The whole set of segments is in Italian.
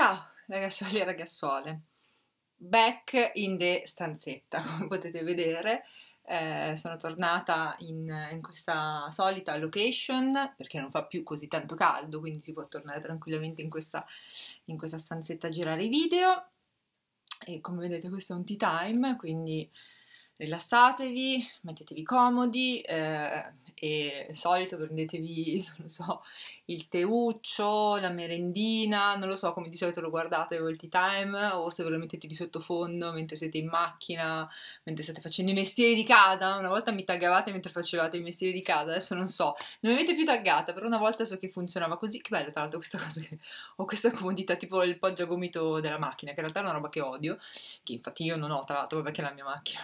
Ciao ragazzuoli e ragazzuole, back in the stanzetta, come potete vedere. Eh, sono tornata in, in, questa solita location perché non fa più così tanto caldo, quindi si può tornare tranquillamente in questa, in questa stanzetta a girare i video. E come vedete questo è un tea time, quindi Rilassatevi, mettetevi comodi eh, e solito prendetevi, non so, il teuccio, la merendina, non lo so come di solito lo guardate o il time o se ve lo mettete di sottofondo mentre siete in macchina, mentre state facendo i mestieri di casa, una volta mi taggavate mentre facevate i mestieri di casa, adesso non so, non mi avete più taggata, però una volta so che funzionava così, che bello tra l'altro questa cosa, ho questa comodità tipo il poggio gomito della macchina, che in realtà è una roba che odio, che infatti io non ho tra l'altro perché è la mia macchina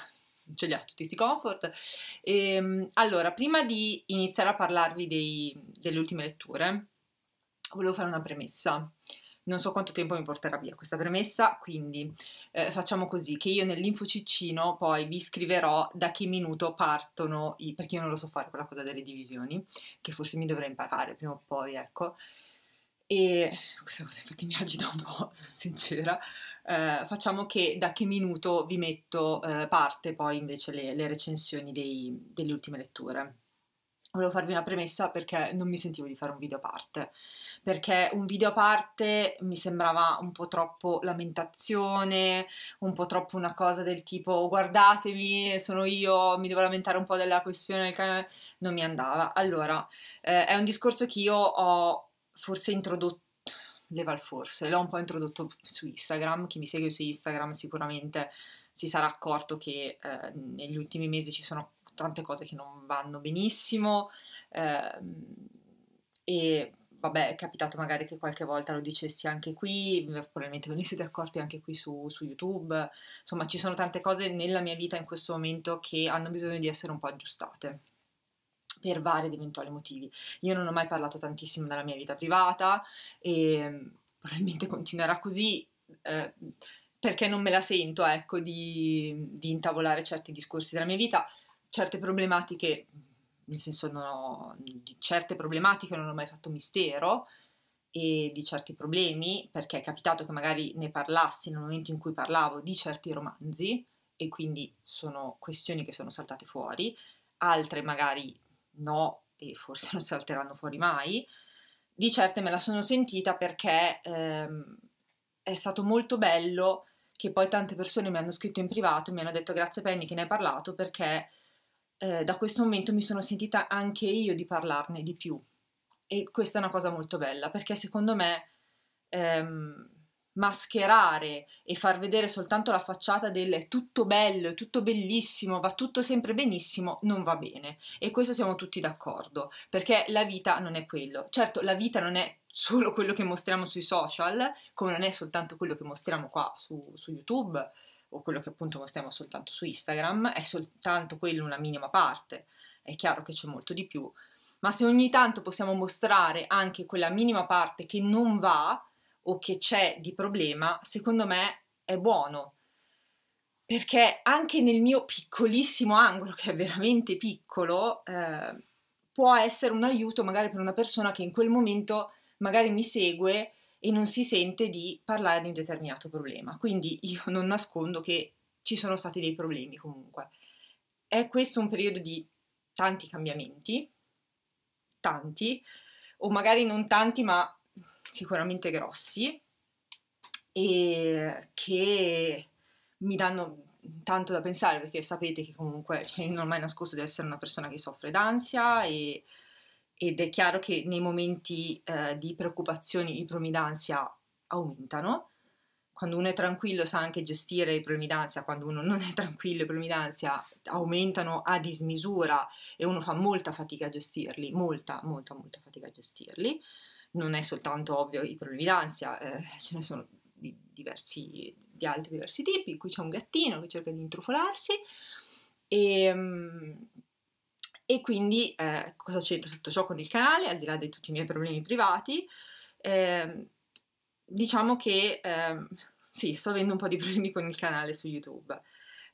ce li ha tutti questi comfort. E, ehm, allora, prima di iniziare a parlarvi dei, delle ultime letture, volevo fare una premessa. Non so quanto tempo mi porterà via questa premessa, quindi eh, facciamo così, che io nell'info ciccino poi vi scriverò da che minuto partono, i, perché io non lo so fare quella cosa delle divisioni, che forse mi dovrei imparare prima o poi, ecco. E questa cosa infatti mi agita un po', sono sincera, eh, facciamo che da che minuto vi metto eh, parte poi invece le, le recensioni dei, delle ultime letture. Volevo farvi una premessa perché non mi sentivo di fare un video a parte, perché un video a parte mi sembrava un po' troppo lamentazione, un po' troppo una cosa del tipo guardatemi, sono io, mi devo lamentare un po' della questione non mi andava. Allora, eh, è un discorso che io ho forse introdotto le Valforse. L'ho un po' introdotto su Instagram, chi mi segue su Instagram sicuramente si sarà accorto che eh, negli ultimi mesi ci sono tante cose che non vanno benissimo eh, e vabbè è capitato magari che qualche volta lo dicessi anche qui, probabilmente ve ne siete accorti anche qui su, su YouTube, insomma ci sono tante cose nella mia vita in questo momento che hanno bisogno di essere un po' aggiustate per vari ed eventuali motivi. Io non ho mai parlato tantissimo della mia vita privata e ehm, probabilmente continuerà così. Eh, perché non me la sento, ecco, di, di, intavolare certi discorsi della mia vita, certe problematiche, nel senso ho, di certe problematiche non ho mai fatto mistero e di certi problemi, perché è capitato che magari ne parlassi nel momento in cui parlavo di certi romanzi e quindi sono questioni che sono saltate fuori, altre magari no, e forse non salteranno fuori mai, di certe me la sono sentita perché ehm, è stato molto bello che poi tante persone mi hanno scritto in privato e mi hanno detto grazie Penny che ne hai parlato perché eh, da questo momento mi sono sentita anche io di parlarne di più e questa è una cosa molto bella perché secondo me ehm, mascherare e far vedere soltanto la facciata del tutto bello, tutto bellissimo, va tutto sempre benissimo, non va bene. E questo siamo tutti d'accordo, perché la vita non è quello. Certo, la vita non è solo quello che mostriamo sui social, come non è soltanto quello che mostriamo qua su, su YouTube o quello che appunto mostriamo soltanto su Instagram, è soltanto quello una minima parte. È chiaro che c'è molto di più, ma se ogni tanto possiamo mostrare anche quella minima parte che non va, o che c'è di problema, secondo me è buono. Perché anche nel mio piccolissimo angolo, che è veramente piccolo, eh, può essere un aiuto magari per una persona che in quel momento magari mi segue e non si sente di parlare di un determinato problema. Quindi io non nascondo che ci sono stati dei problemi comunque. È questo un periodo di tanti cambiamenti, tanti, o magari non tanti, ma sicuramente grossi e che mi danno tanto da pensare perché sapete che comunque cioè, non ho mai nascosto di essere una persona che soffre d'ansia e, ed è chiaro che nei momenti eh, di preoccupazioni i problemi d'ansia aumentano. Quando uno è tranquillo sa anche gestire i problemi d'ansia, quando uno non è tranquillo i problemi d'ansia aumentano a dismisura e uno fa molta fatica a gestirli, molta, molta, molta fatica a gestirli non è soltanto ovvio i problemi d'ansia, eh, ce ne sono di, diversi, di altri diversi tipi. Qui c'è un gattino che cerca di intrufolarsi e, ehm, e quindi eh, cosa c'entra tutto ciò con il canale, al di là di tutti i miei problemi privati? Eh, diciamo che ehm, sì, sto avendo un po' di problemi con il canale su YouTube,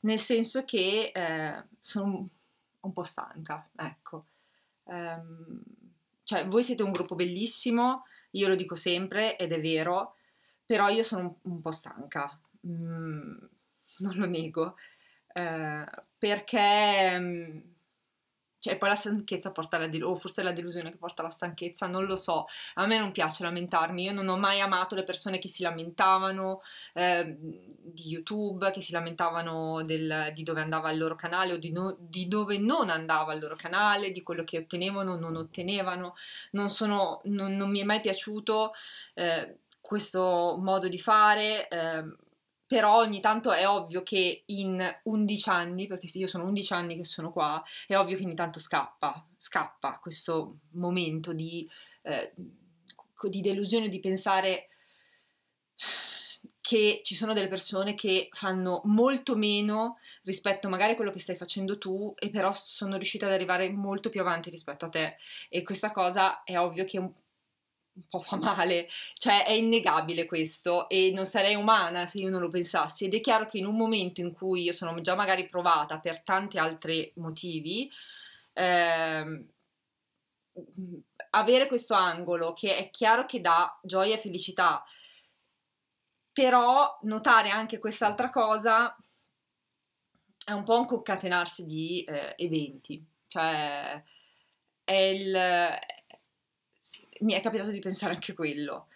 nel senso che eh, sono un po' stanca, ecco. Um, cioè voi siete un gruppo bellissimo, io lo dico sempre ed è vero, però io sono un, un po' stanca, mm, non lo nego, eh, perché mm, cioè poi la stanchezza porta alla delusione, o forse è la delusione che porta alla stanchezza, non lo so, a me non piace lamentarmi, io non ho mai amato le persone che si lamentavano eh, di YouTube, che si lamentavano del, di dove andava il loro canale o di, no, di, dove non andava il loro canale, di quello che ottenevano o non ottenevano, non, sono, non, non, mi è mai piaciuto eh, questo modo di fare. Eh, però ogni tanto è ovvio che in 11 anni, perché io sono 11 anni che sono qua, è ovvio che ogni tanto scappa, scappa questo momento di, eh, di delusione, di pensare che ci sono delle persone che fanno molto meno rispetto magari a quello che stai facendo tu e però sono riuscite ad arrivare molto più avanti rispetto a te e questa cosa è ovvio che un po' fa male, cioè è innegabile questo e non sarei umana se io non lo pensassi ed è chiaro che in un momento in cui io sono già magari provata per tanti altri motivi, ehm, avere questo angolo che è chiaro che dà gioia e felicità, però notare anche quest'altra cosa è un po' un concatenarsi di eh, eventi, cioè è il, mi è capitato di pensare anche quello.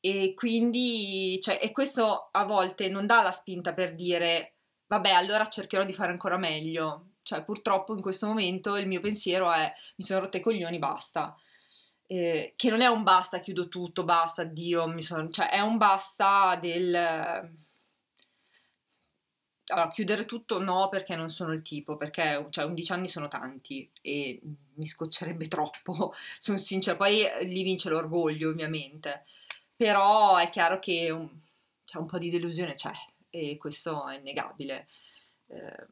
E quindi, cioè, e questo a volte non dà la spinta per dire, vabbè, allora cercherò di fare ancora meglio. Cioè, purtroppo in questo momento il mio pensiero è, mi sono rotte i coglioni, basta. Eh, che non è un basta, chiudo tutto, basta, addio, mi sono... Cioè, è un basta del allora, chiudere tutto no, perché non sono il tipo, perché cioè, 11 anni sono tanti e mi scoccerebbe troppo, sono sincera. Poi eh, lì vince l'orgoglio, ovviamente. Però è chiaro che un, cioè, un po' di delusione c'è e questo è innegabile. Eh,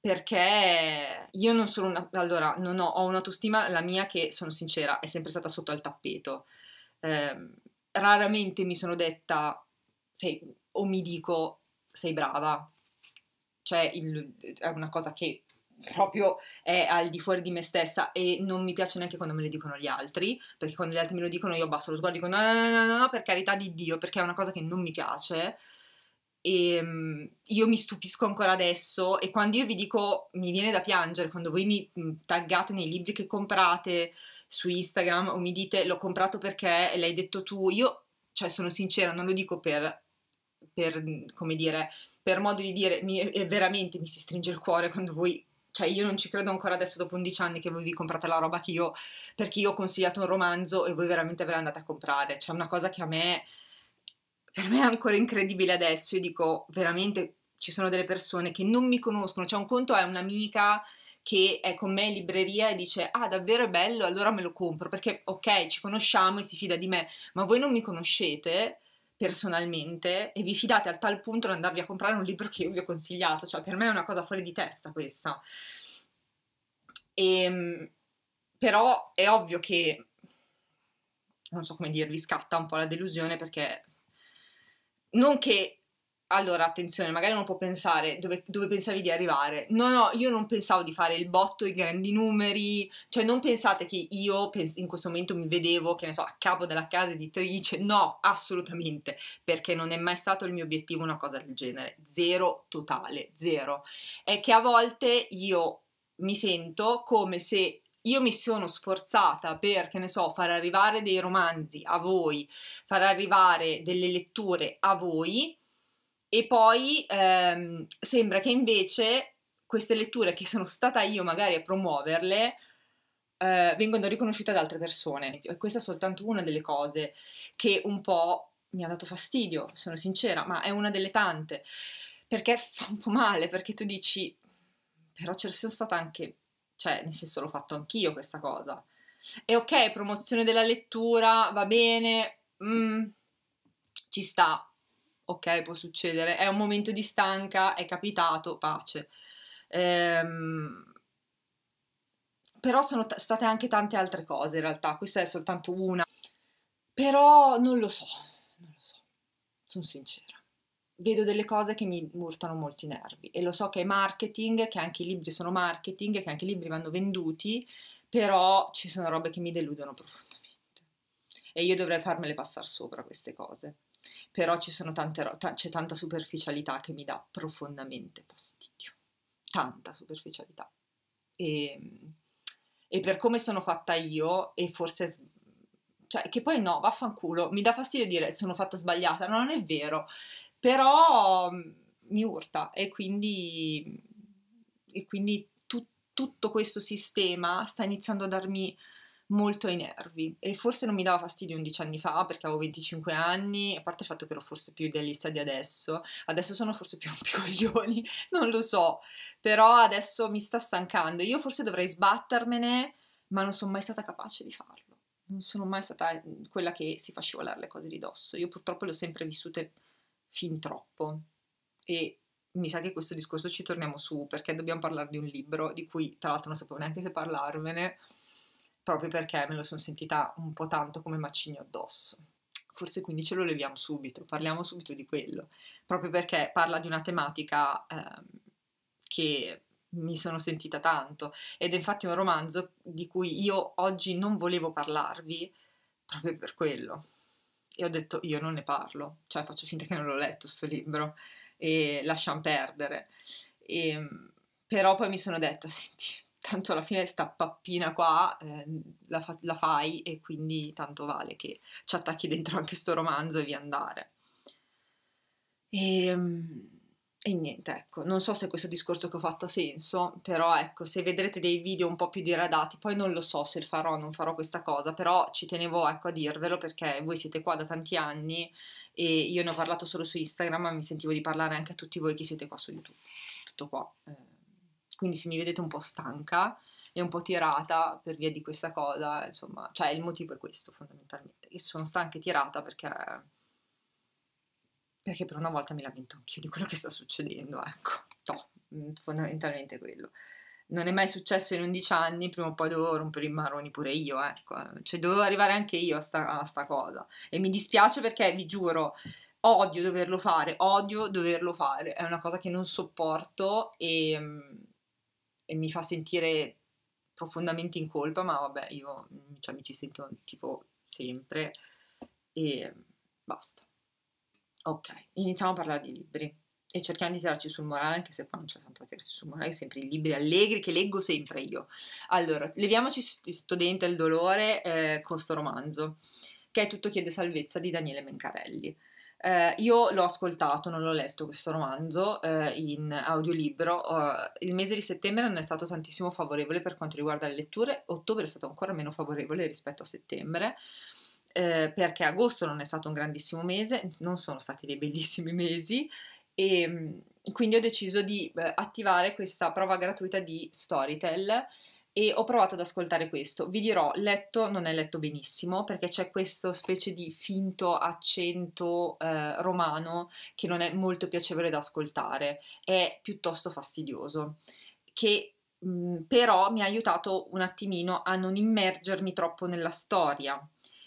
perché io non sono una... Allora, non ho, ho un'autostima, la mia che, sono sincera, è sempre stata sotto al tappeto. Eh, raramente mi sono detta sei, o mi dico sei brava, cioè il, è una cosa che proprio è al di fuori di me stessa e non mi piace neanche quando me le dicono gli altri, perché quando gli altri me lo dicono io abbasso lo sguardo e dico no, no, no, no, no, per carità di Dio, perché è una cosa che non mi piace. E ehm, io mi stupisco ancora adesso e quando io vi dico mi viene da piangere, quando voi mi mm, taggate nei libri che comprate su Instagram o mi dite l'ho comprato perché l'hai detto tu, io cioè sono sincera, non lo dico per, per come dire, per modo di dire, mi, veramente mi si stringe il cuore quando voi cioè io non ci credo ancora adesso dopo 11 anni che voi vi comprate la roba che io, perché io ho consigliato un romanzo e voi veramente ve l'andate a comprare, cioè una cosa che a me, per me è ancora incredibile adesso, io dico veramente ci sono delle persone che non mi conoscono, cioè un conto è un'amica che è con me in libreria e dice ah davvero è bello allora me lo compro perché ok ci conosciamo e si fida di me ma voi non mi conoscete personalmente e vi fidate a tal punto da andarvi a comprare un libro che io vi ho consigliato, cioè per me è una cosa fuori di testa questa. E, ehm, però è ovvio che, non so come dirvi, scatta un po' la delusione perché non che allora, attenzione, magari uno può pensare dove, dove, pensavi di arrivare. No, no, io non pensavo di fare il botto, i grandi numeri, cioè non pensate che io in questo momento mi vedevo, che ne so, a capo della casa editrice. No, assolutamente, perché non è mai stato il mio obiettivo una cosa del genere. Zero totale, zero. È che a volte io mi sento come se io mi sono sforzata per, che ne so, far arrivare dei romanzi a voi, far arrivare delle letture a voi e poi ehm, sembra che invece queste letture, che sono stata io magari a promuoverle, eh, vengono riconosciute da altre persone. E questa è soltanto una delle cose che un po' mi ha dato fastidio, sono sincera, ma è una delle tante. Perché fa un po' male, perché tu dici, però ce sono stata anche, cioè, nel senso l'ho fatto anch'io questa cosa. E ok, promozione della lettura, va bene, mm, ci sta, ok, può succedere, è un momento di stanca, è capitato, pace. Ehm, però sono t- state anche tante altre cose in realtà, questa è soltanto una. Però non lo so, non lo so, sono sincera. Vedo delle cose che mi urtano molti nervi e lo so che è marketing, che anche i libri sono marketing, che anche i libri vanno venduti, però ci sono robe che mi deludono profondamente. E io dovrei farmele passare sopra queste cose però ro- ta- c'è tanta superficialità che mi dà profondamente fastidio, tanta superficialità. E, ehm, e per come sono fatta io, e forse... S- cioè, che poi no, vaffanculo, mi dà fastidio dire sono fatta sbagliata, non è vero, però mm, mi urta e quindi, e quindi tu, tutto questo sistema sta iniziando a darmi molto ai nervi e forse non mi dava fastidio 11 anni fa perché avevo 25 anni, a parte il fatto che ero forse più idealista di adesso, adesso sono forse più un rompicoglioni, non lo so, però adesso mi sta stancando, io forse dovrei sbattermene, ma non sono mai stata capace di farlo, non sono mai stata mm, quella che si fa scivolare le cose di dosso, io purtroppo le ho sempre vissute fin troppo e mi sa che questo discorso ci torniamo su perché dobbiamo parlare di un libro di cui tra l'altro non sapevo neanche se parlarvene proprio perché me lo sono sentita un po' tanto come macigno addosso. Forse quindi ce lo leviamo subito, parliamo subito di quello, proprio perché parla di una tematica eh, che mi sono sentita tanto ed è infatti un romanzo di cui io oggi non volevo parlarvi proprio per quello. E ho detto io non ne parlo, cioè faccio finta che non l'ho letto questo libro e lasciamo perdere. E, ehm, però poi mi sono detta, senti, tanto alla fine sta pappina qua eh, la, fa la, fai e quindi tanto vale che ci attacchi dentro anche sto romanzo e via andare. E, ehm, e niente, ecco, non so se questo discorso che ho fatto ha senso, però ecco, se vedrete dei video un po' più diradati, poi non lo so se farò o non farò questa cosa, però ci tenevo ecco a dirvelo perché voi siete qua da tanti anni e io ne ho parlato solo su Instagram, ma mi sentivo di parlare anche a tutti voi che siete qua su YouTube. Tutto qua. Eh quindi se mi vedete un po' stanca e un po' tirata per via di questa cosa, insomma, cioè il motivo è questo fondamentalmente, che sono stanca e tirata perché, perché per una volta mi lamento anch'io di quello che sta succedendo, ecco, no, mm, fondamentalmente quello. Non è mai successo in 11 anni, prima o poi dovevo rompere i marroni pure io, ecco, cioè dovevo arrivare anche io a sta, a sta cosa e mi dispiace perché vi giuro odio doverlo fare, odio doverlo fare, è una cosa che non sopporto e mm, e mi fa sentire profondamente in colpa, ma vabbè, io cioè, mi ci sento tipo sempre e basta. Ok, iniziamo a parlare di libri e cerchiamo di tirarci sul morale, anche se qua non c'è tanto da tirarsi sul morale, sempre i libri allegri che leggo sempre io. Allora, leviamoci sto dente al dolore eh, con sto romanzo, che è Tutto chiede salvezza di Daniele Mencarelli. Eh, io l'ho ascoltato, non l'ho letto questo romanzo eh, in audiolibro. Uh, il mese di settembre non è stato tantissimo favorevole per quanto riguarda le letture, ottobre è stato ancora meno favorevole rispetto a settembre. Eh, perché agosto non è stato un grandissimo mese, non sono stati dei bellissimi mesi e mm, quindi ho deciso di eh, attivare questa prova gratuita di Storytel e ho provato ad ascoltare questo. Vi dirò, letto non è letto benissimo perché c'è questo specie di finto accento eh, romano che non è molto piacevole da ascoltare, è piuttosto fastidioso, che mh, mm, però mi ha aiutato un attimino a non immergermi troppo nella storia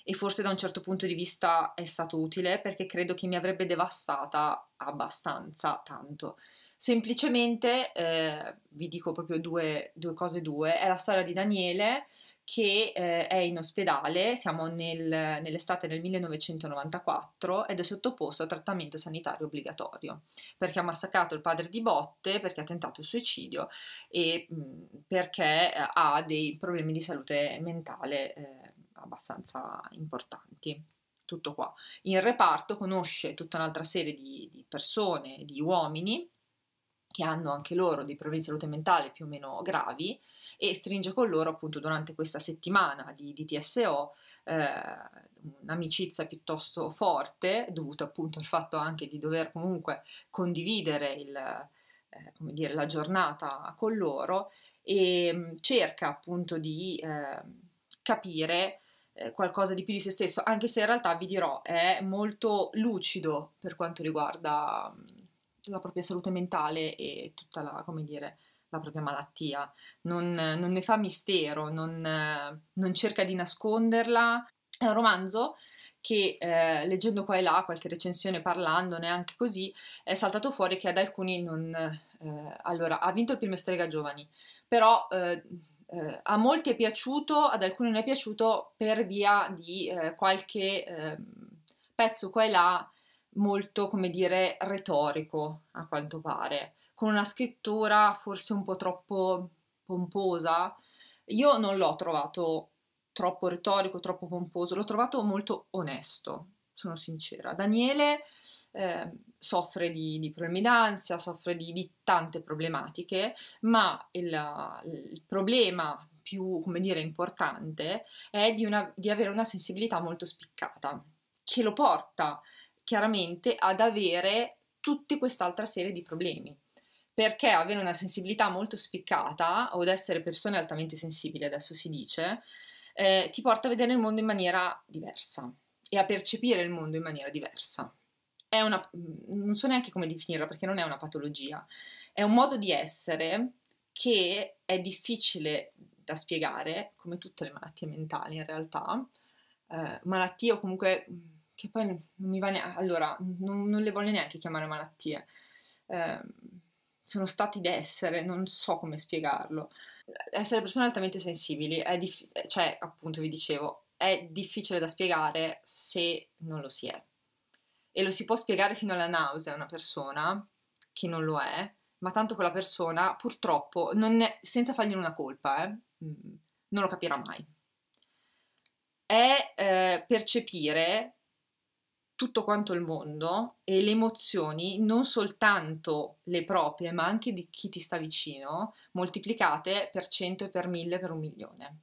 e forse da un certo punto di vista è stato utile perché credo che mi avrebbe devastata abbastanza tanto. Semplicemente, eh, vi dico proprio due, due, cose due, è la storia di Daniele che eh, è in ospedale, siamo nel, nell'estate del 1994 ed è sottoposto a trattamento sanitario obbligatorio perché ha massacrato il padre di botte, perché ha tentato il suicidio e mh, perché eh, ha dei problemi di salute mentale eh, abbastanza importanti tutto qua. In reparto conosce tutta un'altra serie di, di persone, di uomini che hanno anche loro dei problemi di salute mentale più o meno gravi e stringe con loro appunto durante questa settimana di, di TSO eh, un'amicizia piuttosto forte dovuta appunto al fatto anche di dover comunque condividere il, eh, dire, la giornata con loro e mm, cerca appunto di eh, capire eh, qualcosa di più di se stesso anche se in realtà vi dirò è molto lucido per quanto riguarda mm, la propria salute mentale e tutta la, come dire, la propria malattia, non, non ne fa mistero, non, non, cerca di nasconderla. È un romanzo che eh, leggendo qua e là qualche recensione parlandone anche così è saltato fuori che ad alcuni non... Eh, allora, ha vinto il premio Strega Giovani, però eh, eh, a molti è piaciuto, ad alcuni non è piaciuto per via di eh, qualche ehm, pezzo qua e là molto, come dire, retorico, a quanto pare, con una scrittura forse un po' troppo pomposa. Io non l'ho trovato troppo retorico, troppo pomposo, l'ho trovato molto onesto, sono sincera. Daniele eh, soffre di, di, problemi d'ansia, soffre di, di tante problematiche, ma il, il, problema più, come dire, importante è di, una, di avere una sensibilità molto spiccata, che lo porta chiaramente ad avere tutta quest'altra serie di problemi. Perché avere una sensibilità molto spiccata o ad essere persone altamente sensibili, adesso si dice, eh, ti porta a vedere il mondo in maniera diversa e a percepire il mondo in maniera diversa. Una, mm, non so neanche come definirla perché non è una patologia, è un modo di essere che è difficile da spiegare, come tutte le malattie mentali in realtà, eh, malattie o comunque mm, che poi non, mi va neanche, allora, non, non, le voglio neanche chiamare malattie, eh, sono stati d'essere, non so come spiegarlo. Essere persone altamente sensibili, è dif- cioè, appunto, vi dicevo, è difficile da spiegare se non lo si è. E lo si può spiegare fino alla nausea a una persona che non lo è, ma tanto quella persona purtroppo, è, senza fargli una colpa, eh, mm, non lo capirà mai. È eh, percepire tutto quanto il mondo e le emozioni, non soltanto le proprie, ma anche di chi ti sta vicino, moltiplicate per cento e per mille, per un milione.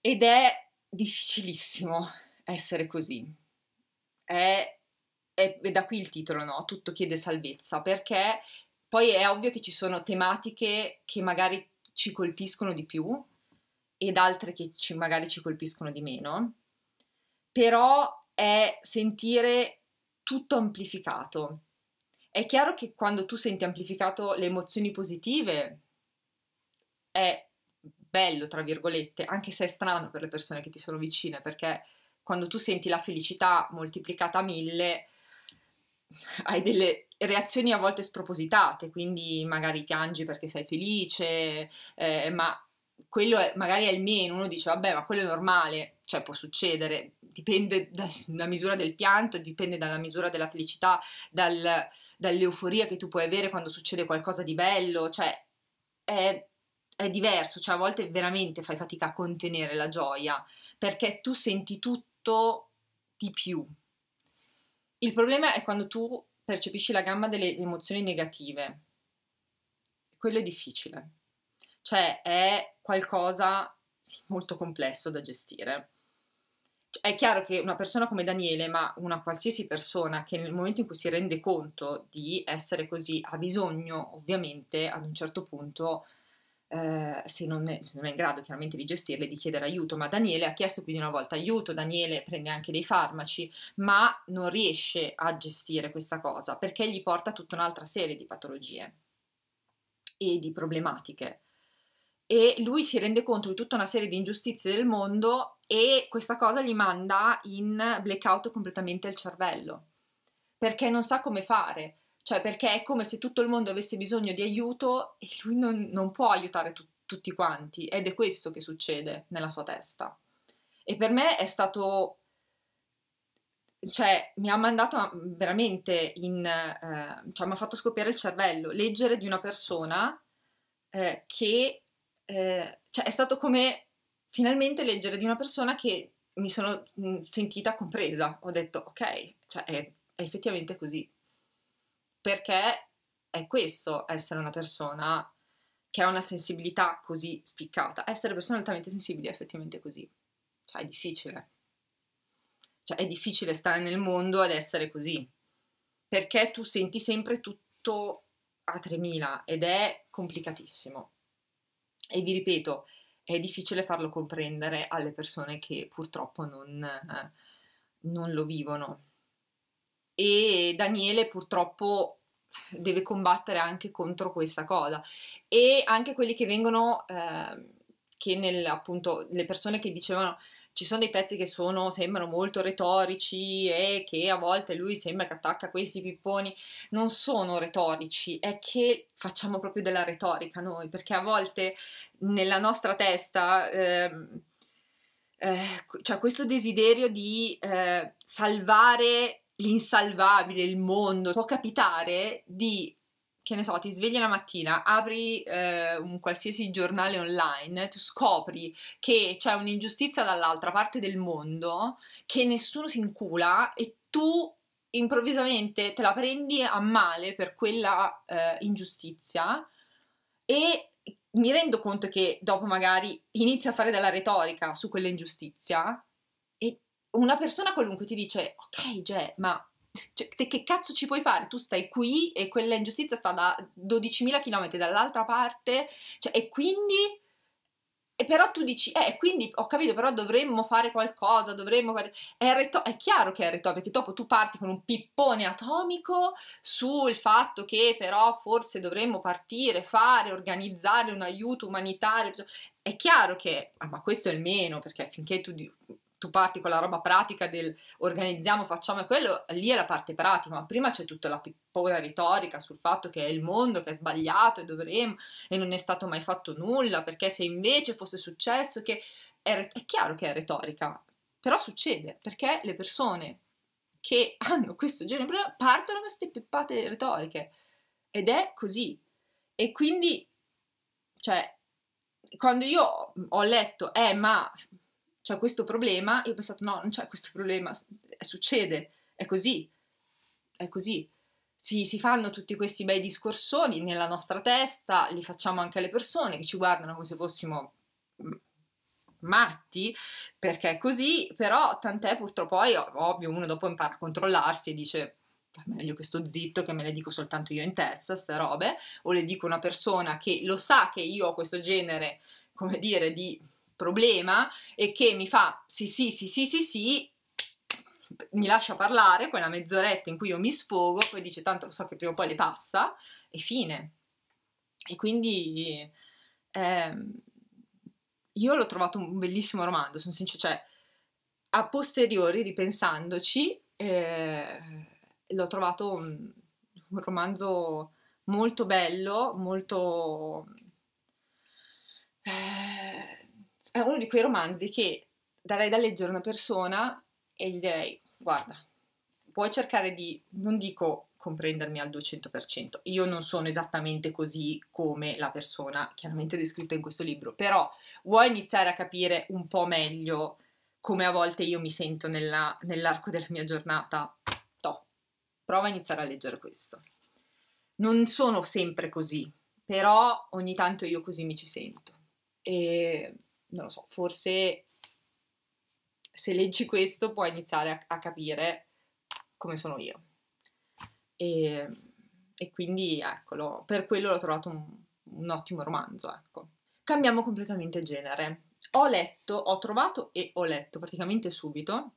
Ed è difficilissimo essere così. È, è, è da qui il titolo, no? Tutto chiede salvezza, perché poi è ovvio che ci sono tematiche che magari ci colpiscono di più ed altre che ci, magari ci colpiscono di meno, però è sentire tutto amplificato. È chiaro che quando tu senti amplificato le emozioni positive è bello, tra virgolette, anche se è strano per le persone che ti sono vicine, perché quando tu senti la felicità moltiplicata a mille, hai delle reazioni a volte spropositate, quindi magari piangi perché sei felice, eh, ma quello è, magari è il meno, uno dice vabbè ma quello è normale, cioè può succedere, dipende dalla misura del pianto, dipende dalla misura della felicità, dal, dall'euforia che tu puoi avere quando succede qualcosa di bello, cioè è, è diverso, cioè a volte veramente fai fatica a contenere la gioia perché tu senti tutto di più. Il problema è quando tu percepisci la gamma delle emozioni negative, quello è difficile cioè è qualcosa di molto complesso da gestire. È chiaro che una persona come Daniele, ma una qualsiasi persona che nel momento in cui si rende conto di essere così, ha bisogno ovviamente ad un certo punto Uh, se, non è, se non, è, in grado chiaramente di gestirle, di chiedere aiuto. Ma Daniele ha chiesto più di una volta aiuto, Daniele prende anche dei farmaci, ma non riesce a gestire questa cosa perché gli porta tutta un'altra serie di patologie e di problematiche e lui si rende conto di tutta una serie di ingiustizie del mondo e questa cosa gli manda in blackout completamente il cervello perché non sa come fare, cioè perché è come se tutto il mondo avesse bisogno di aiuto e lui non, non può aiutare tu, tutti quanti ed è questo che succede nella sua testa. E per me è stato, cioè mi ha mandato veramente in, eh, cioè mi ha fatto scoppiare il cervello, leggere di una persona eh, che eh, cioè è stato come finalmente leggere di una persona che mi sono mm, sentita compresa, ho detto ok, cioè è, è effettivamente così, perché è questo essere una persona che ha una sensibilità così spiccata, essere persone altamente sensibili è effettivamente così, cioè è difficile, cioè è difficile stare nel mondo ad essere così, perché tu senti sempre tutto a 3000 ed è complicatissimo. E vi ripeto, è difficile farlo comprendere alle persone che purtroppo non, eh, non lo vivono. E Daniele purtroppo deve combattere anche contro questa cosa e anche quelli che vengono eh, che nel, appunto le persone che dicevano ci sono dei pezzi che sono, sembrano molto retorici e che a volte lui sembra che attacca questi pipponi, non sono retorici, è che facciamo proprio della retorica noi, perché a volte nella nostra testa... Ehm, eh, cioè questo desiderio di eh, salvare l'insalvabile, il mondo, può capitare di che ne so, ti svegli la mattina, apri eh, un qualsiasi giornale online, tu scopri che c'è un'ingiustizia dall'altra parte del mondo, che nessuno si incula e tu improvvisamente te la prendi a male per quella eh, ingiustizia e mi rendo conto che dopo magari inizi a fare della retorica su quell'ingiustizia e una persona qualunque ti dice ok, Gè, ma cioè, te che cazzo ci puoi fare? Tu stai qui e quella ingiustizia sta da 12.000 km dall'altra parte, cioè, e quindi... E però tu dici, eh, quindi ho capito, però dovremmo fare qualcosa, dovremmo fare... È, reto- è chiaro che è retò, perché dopo tu parti con un pippone atomico sul fatto che però forse dovremmo partire, fare, organizzare un aiuto umanitario. È chiaro che, ah, ma questo è il meno, perché finché tu tu parti con la roba pratica del organizziamo, facciamo e quello, lì è la parte pratica, ma prima c'è tutta la paura retorica sul fatto che è il mondo che è sbagliato e dovremmo e non è stato mai fatto nulla, perché se invece fosse successo che è, è chiaro che è retorica, però succede perché le persone che hanno questo genere di problema partono con queste pippate retoriche ed è così. E quindi, cioè, quando io ho letto, eh, ma c'è questo problema, io ho pensato no, non c'è questo problema, eh, succede, è così, è così. Si, si, fanno tutti questi bei discorsoni nella nostra testa, li facciamo anche alle persone che ci guardano come se fossimo mm, matti, perché è così, però tant'è purtroppo poi, ovvio, uno dopo impara a controllarsi e dice meglio che sto zitto, che me le dico soltanto io in testa, ste robe, o le dico a una persona che lo sa che io ho questo genere, come dire, di problema e che mi fa sì sì sì sì sì sì mi lascia parlare quella mezz'oretta in cui io mi sfogo, poi dice tanto lo so che prima o poi le passa e fine. E quindi ehm, io l'ho trovato un bellissimo romanzo, sono sincera, cioè a posteriori, ripensandoci, eh, l'ho trovato un, un, romanzo molto bello, molto... Eh, è uno di quei romanzi che darei da leggere a una persona e gli direi, guarda, puoi cercare di, non dico comprendermi al 200%, io non sono esattamente così come la persona chiaramente descritta in questo libro, però vuoi iniziare a capire un po' meglio come a volte io mi sento nella, nell'arco della mia giornata? To, prova a iniziare a leggere questo. Non sono sempre così, però ogni tanto io così mi ci sento. E non lo so, forse se leggi questo puoi iniziare a, a capire come sono io. E, e quindi, eccolo, per quello l'ho trovato un, un ottimo romanzo, ecco. Cambiamo completamente genere. Ho letto, ho trovato e ho letto praticamente subito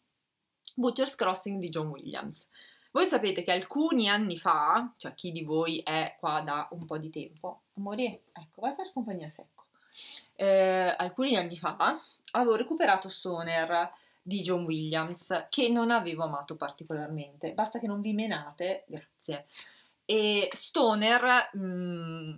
Butcher's Crossing di John Williams. Voi sapete che alcuni anni fa, cioè chi di voi è qua da un po' di tempo, amore, ecco, vai a fare compagnia secco eh, alcuni anni fa avevo recuperato Stoner di John Williams che non avevo amato particolarmente. Basta che non vi menate, grazie. E Stoner mh, mm,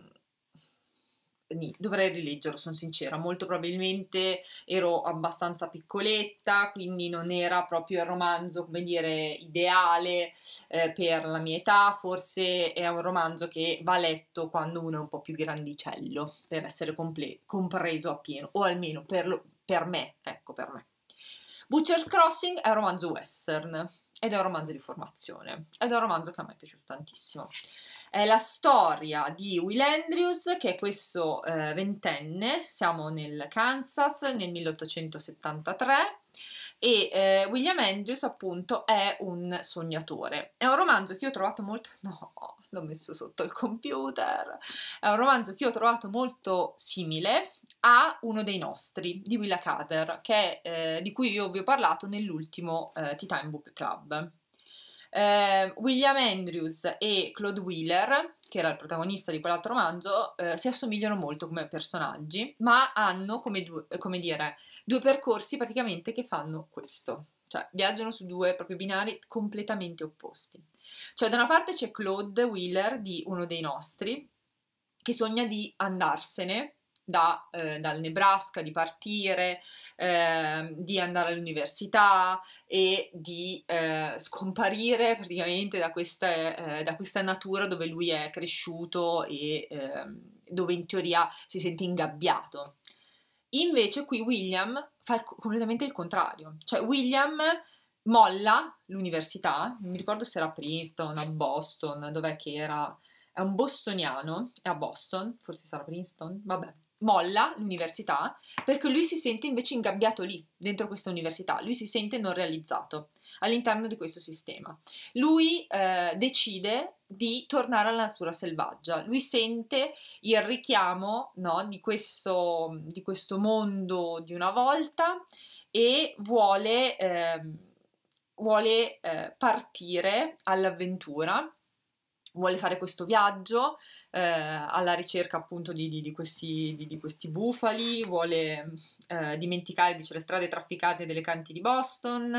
dovrei rileggerlo, sono sincera, molto probabilmente ero abbastanza piccoletta, quindi non era proprio il romanzo, come dire, ideale eh, per la mia età, forse è un romanzo che va letto quando uno è un po' più grandicello, per essere comple- compreso appieno, o almeno per, lo- per me, ecco, per me. Butcher's Crossing è un romanzo western, ed è un romanzo di formazione, ed è un romanzo che a me è piaciuto tantissimo. È la storia di Will Andrews, che è questo eh, ventenne, siamo nel Kansas nel 1873, e eh, William Andrews appunto è un sognatore. È un romanzo che io ho trovato molto... no, l'ho messo sotto il computer. È un romanzo che io ho trovato molto simile a uno dei nostri, di Willa Cader, che, eh, di cui io vi ho parlato nell'ultimo eh, Titan Book Club. Eh, William Andrews e Claude Wheeler, che era il protagonista di quell'altro romanzo, eh, si assomigliano molto come personaggi, ma hanno, come, due, eh, come dire, due percorsi praticamente che fanno questo. Cioè, viaggiano su due proprio binari completamente opposti. Cioè, da una parte c'è Claude Wheeler, di uno dei nostri, che sogna di andarsene da, eh, dal Nebraska, di partire, eh, di andare all'università e di eh, scomparire praticamente da, queste, eh, da, questa natura dove lui è cresciuto e ehm, dove in teoria si sente ingabbiato. Invece qui William fa completamente il contrario, cioè William molla l'università, non mi ricordo se era a Princeton, a Boston, dov'è che era, è un bostoniano, è a Boston, forse sarà Princeton, vabbè, molla l'università perché lui si sente invece ingabbiato lì, dentro questa università, lui si sente non realizzato all'interno di questo sistema. Lui eh, decide di tornare alla natura selvaggia, lui sente il richiamo no, di, questo, di, questo, mondo di una volta e vuole, eh, vuole eh, partire all'avventura vuole fare questo viaggio eh, alla ricerca appunto di, di, di, questi, di questi, bufali, vuole eh, dimenticare dice, le strade trafficate delle canti di Boston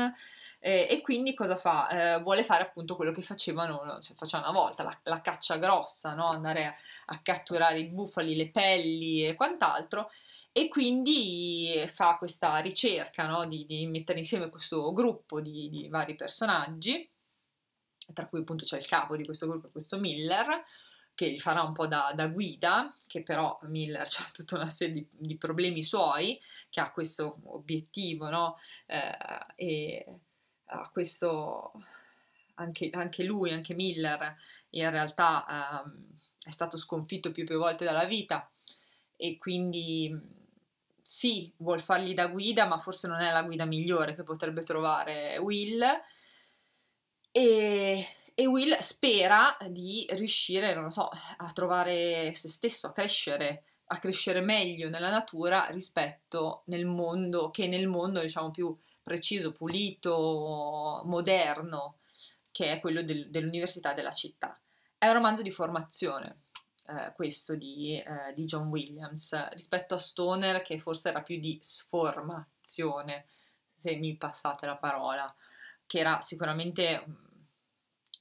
eh, e quindi cosa fa? Eh, vuole fare appunto quello che facevano, faceva una volta, la, la caccia grossa, no? andare a, a catturare i bufali, le pelli e quant'altro e quindi fa questa ricerca no? di, mettere insieme questo gruppo di vari personaggi tra cui appunto c'è il capo di questo gruppo, questo Miller, che gli farà un po' da, da guida, che però Miller ha tutta una serie di, di, problemi suoi, che ha questo obiettivo, no? Eh, e ha questo, anche, anche, lui, anche Miller, in realtà ehm, è stato sconfitto più e più volte dalla vita e quindi sì, vuol fargli da guida, ma forse non è la guida migliore che potrebbe trovare Will e, e Will spera di riuscire, non lo so, a trovare se stesso, a crescere, a crescere meglio nella natura rispetto nel mondo, che nel mondo, diciamo, più preciso, pulito, moderno, che è quello del, dell'università della città. È un romanzo di formazione, eh, questo di, eh, di, John Williams, rispetto a Stoner, che forse era più di sformazione, se mi passate la parola, che era sicuramente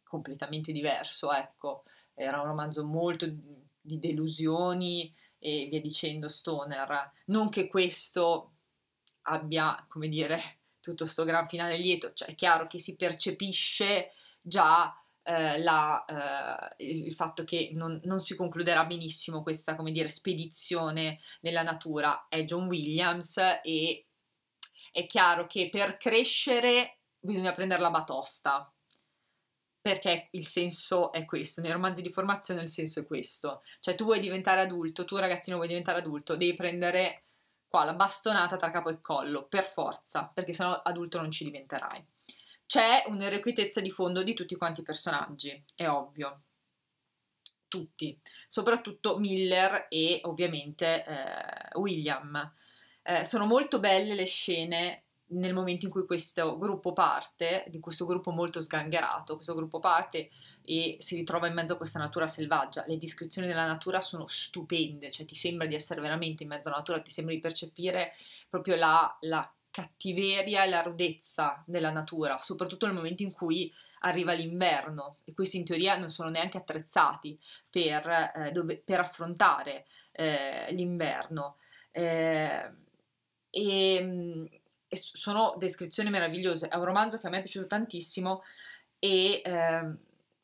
completamente diverso, ecco. Era un romanzo molto di delusioni e via dicendo, stoner. Non che questo abbia, come dire, tutto sto gran finale lieto, cioè è chiaro che si percepisce già eh, la, eh, il fatto che non, non, si concluderà benissimo questa, come dire, spedizione nella natura. È John Williams e è chiaro che per crescere bisogna prendere la batosta, perché il senso è questo, nei romanzi di formazione il senso è questo, cioè tu vuoi diventare adulto, tu ragazzino vuoi diventare adulto, devi prendere qua la bastonata tra capo e collo, per forza, perché sennò adulto non ci diventerai. C'è un'irrequietezza di fondo di tutti quanti i personaggi, è ovvio, tutti, soprattutto Miller e ovviamente eh, William. Eh, sono molto belle le scene nel momento in cui questo gruppo parte, di questo gruppo molto sgangherato, questo gruppo parte e si ritrova in mezzo a questa natura selvaggia. Le descrizioni della natura sono stupende, cioè ti sembra di essere veramente in mezzo alla natura, ti sembra di percepire proprio la, la cattiveria e la rudezza della natura, soprattutto nel momento in cui arriva l'inverno e questi in teoria non sono neanche attrezzati per, eh, dove, per affrontare eh, l'inverno. Eh, e mm, e sono descrizioni meravigliose. È un romanzo che a me è piaciuto tantissimo e eh,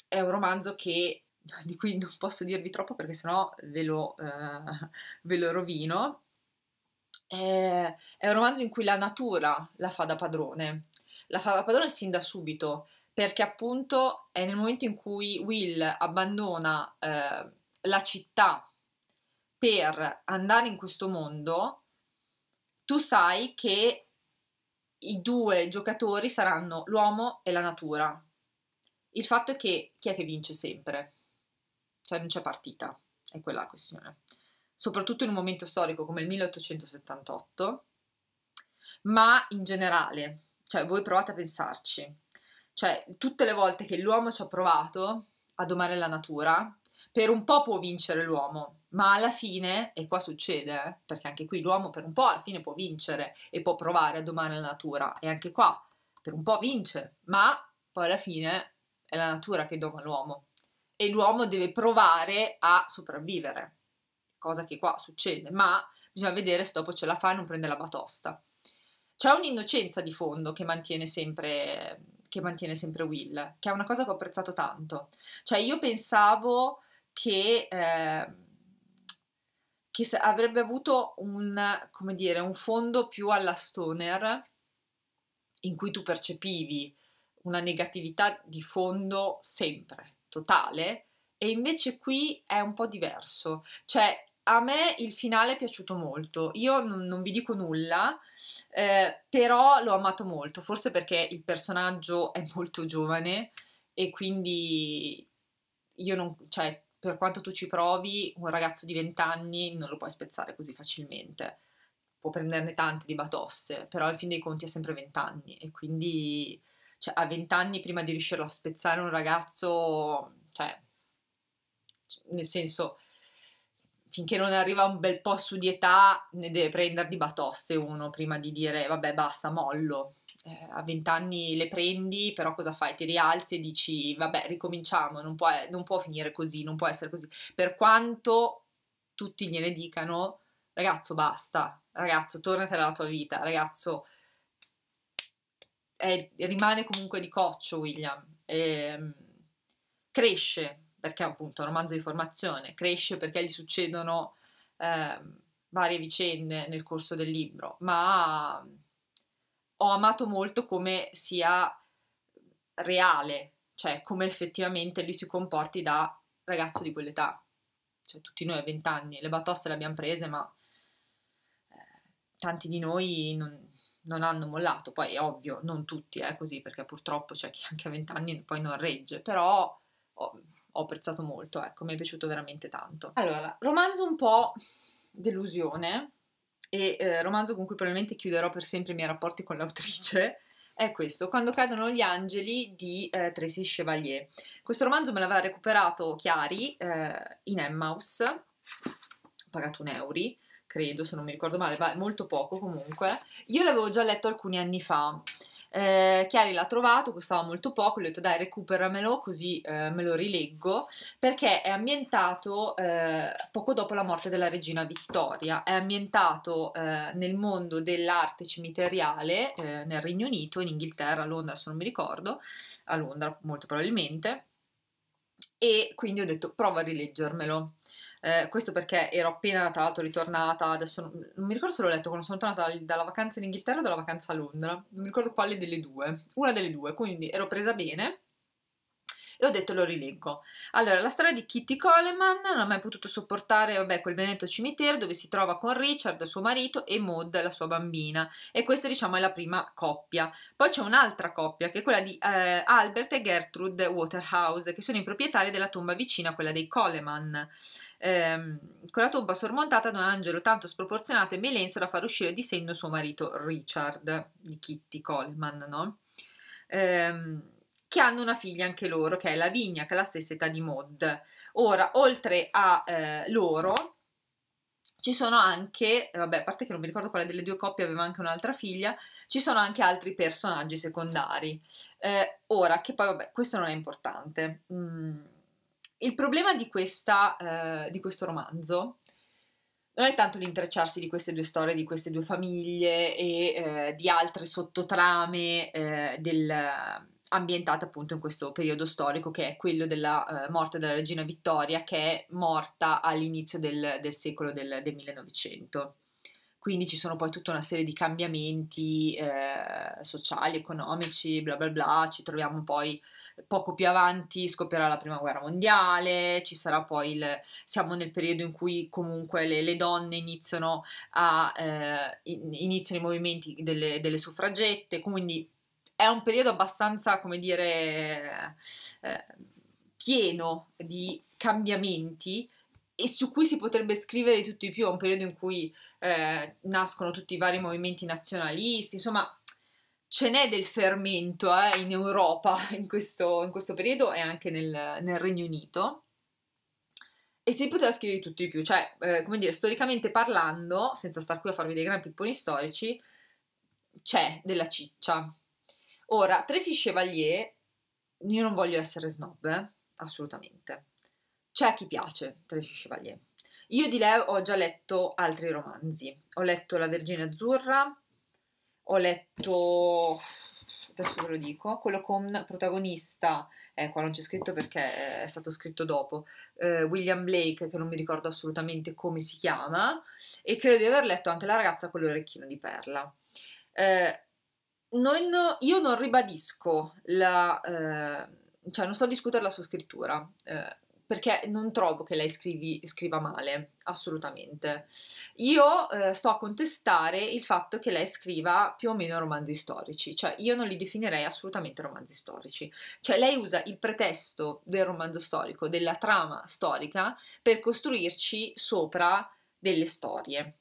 è un romanzo che di cui non posso dirvi troppo perché sennò ve lo, eh, ve lo rovino. È, è, un romanzo in cui la natura la fa da padrone, la fa da padrone sin da subito, perché appunto è nel momento in cui Will abbandona eh, la città per andare in questo mondo, tu sai che i due giocatori saranno l'uomo e la natura. Il fatto è che chi è che vince sempre? Cioè non c'è partita, è quella la questione. Soprattutto in un momento storico come il 1878, ma in generale, cioè voi provate a pensarci. Cioè tutte le volte che l'uomo ci ha provato a domare la natura, per un po' può vincere l'uomo, ma alla fine, e qua succede, eh, perché anche qui l'uomo per un po' alla fine può vincere e può provare a domare la natura, e anche qua per un po' vince, ma poi alla fine è la natura che doma l'uomo e l'uomo deve provare a sopravvivere, cosa che qua succede, ma bisogna vedere se dopo ce la fa e non prende la batosta. C'è un'innocenza di fondo che mantiene sempre che mantiene sempre Will, che è una cosa che ho apprezzato tanto. Cioè io pensavo che, eh, che avrebbe avuto un, dire, un, fondo più alla stoner in cui tu percepivi una negatività di fondo sempre, totale, e invece qui è un po' diverso. Cioè, a me il finale è piaciuto molto, io non, non vi dico nulla, eh, però l'ho amato molto, forse perché il personaggio è molto giovane e quindi io non, cioè, per quanto tu ci provi, un ragazzo di 20 anni non lo puoi spezzare così facilmente. Può prenderne tante di batoste, però al fin dei conti ha sempre 20 anni e quindi cioè, a 20 anni prima di riuscire a spezzare un ragazzo, cioè, cioè nel senso, finché non arriva un bel po' su di età, ne deve prendere di batoste uno prima di dire vabbè basta, mollo. Eh, a vent'anni le prendi, però cosa fai? Ti rialzi e dici vabbè ricominciamo, non può, non può finire così, non può essere così. Per quanto tutti gliene dicano, ragazzo basta, ragazzo tornate alla tua vita, ragazzo eh, rimane comunque di coccio William, eh, cresce, perché appunto è un romanzo di formazione, cresce perché gli succedono eh, varie vicende nel corso del libro, ma ho amato molto come sia reale, cioè come effettivamente lui si comporti da ragazzo di quell'età. Cioè tutti noi a 20 anni, le batoste le abbiamo prese, ma eh, tanti di noi non, non, hanno mollato. Poi è ovvio, non tutti è eh, così, perché purtroppo c'è chi anche a 20 anni poi non regge, però... Oh, ho apprezzato molto, ecco, mi è piaciuto veramente tanto. Allora, romanzo un po' delusione e eh, romanzo con cui probabilmente chiuderò per sempre i miei rapporti con l'autrice è questo, Quando cadono gli angeli di eh, Tracy Chevalier. Questo romanzo me l'aveva recuperato Chiari eh, in Emmaus, pagato un euro, credo, se non mi ricordo male, ma molto poco comunque. Io l'avevo già letto alcuni anni fa, eh, Chiari l'ha trovato, costava molto poco, gli ho detto dai recuperamelo così eh, me lo rileggo, perché è ambientato eh, poco dopo la morte della regina Vittoria, è ambientato eh, nel mondo dell'arte cimiteriale eh, nel Regno Unito, in Inghilterra, a Londra, se non mi ricordo, a Londra molto probabilmente, e quindi ho detto prova a rileggermelo. Eh, questo perché ero appena tra l'altro ritornata, adesso non, non mi ricordo se l'ho letto quando sono tornata dalla, dalla vacanza in Inghilterra o dalla vacanza a Londra, non mi ricordo quale delle due, una delle due, quindi ero presa bene e ho detto lo rileggo. Allora, la storia di Kitty Coleman non ha mai potuto sopportare, vabbè, quel veneto cimitero dove si trova con Richard, suo marito, e Maud, la sua bambina. E questa, diciamo, è la prima coppia. Poi c'è un'altra coppia, che è quella di eh, Albert e Gertrude Waterhouse, che sono i proprietari della tomba vicina a quella dei Coleman. Ehm, con la tomba sormontata da un angelo tanto sproporzionato e melenso da far uscire di senno suo marito Richard, di Kitty Coleman, no? Ehm, che hanno una figlia anche loro, che è Lavinia, che ha la stessa età di Mod. Ora, oltre a eh, loro, ci sono anche, eh, vabbè, a parte che non mi ricordo quale delle due coppie aveva anche un'altra figlia, ci sono anche altri personaggi secondari. Eh, ora, che poi, vabbè, questo non è importante. Mm. Il problema di, questa, eh, di, questo romanzo non è tanto l'intrecciarsi di queste due storie, di queste due famiglie e eh, di altre sottotrame eh, del ambientata appunto in questo periodo storico che è quello della eh, morte della regina Vittoria che è morta all'inizio del, del secolo del, del, 1900. Quindi ci sono poi tutta una serie di cambiamenti eh, sociali, economici, bla bla bla, ci troviamo poi poco più avanti scoprirà la prima guerra mondiale, ci sarà poi il, siamo nel periodo in cui comunque le, le donne iniziano, a, eh, iniziano i movimenti delle, delle suffragette, quindi è un periodo abbastanza, come dire, eh, pieno di cambiamenti e su cui si potrebbe scrivere di tutto di più, è un periodo in cui eh, nascono tutti i vari movimenti nazionalisti, insomma ce n'è del fermento eh, in Europa in questo, in questo, periodo e anche nel, nel Regno Unito e si poteva scrivere tutto di più, cioè, eh, come dire, storicamente parlando, senza star qui a farvi dei grandi pipponi storici, c'è della ciccia. Ora, Tracy Chevalier, io non voglio essere snob, eh? assolutamente. C'è chi piace Tracy Chevalier. Io di lei ho già letto altri romanzi. Ho letto La Vergine Azzurra, ho letto, adesso ve lo dico, quello con protagonista, eh, qua non c'è scritto perché è stato scritto dopo, eh, William Blake, che non mi ricordo assolutamente come si chiama, e credo di aver letto anche La ragazza con l'orecchino di perla. Eh, non, io non ribadisco la... Eh, cioè non sto a discutere la sua scrittura, eh, perché non trovo che lei scrivi, scriva male, assolutamente. Io eh, sto a contestare il fatto che lei scriva più o meno romanzi storici, cioè io non li definirei assolutamente romanzi storici. Cioè lei usa il pretesto del romanzo storico, della trama storica, per costruirci sopra delle storie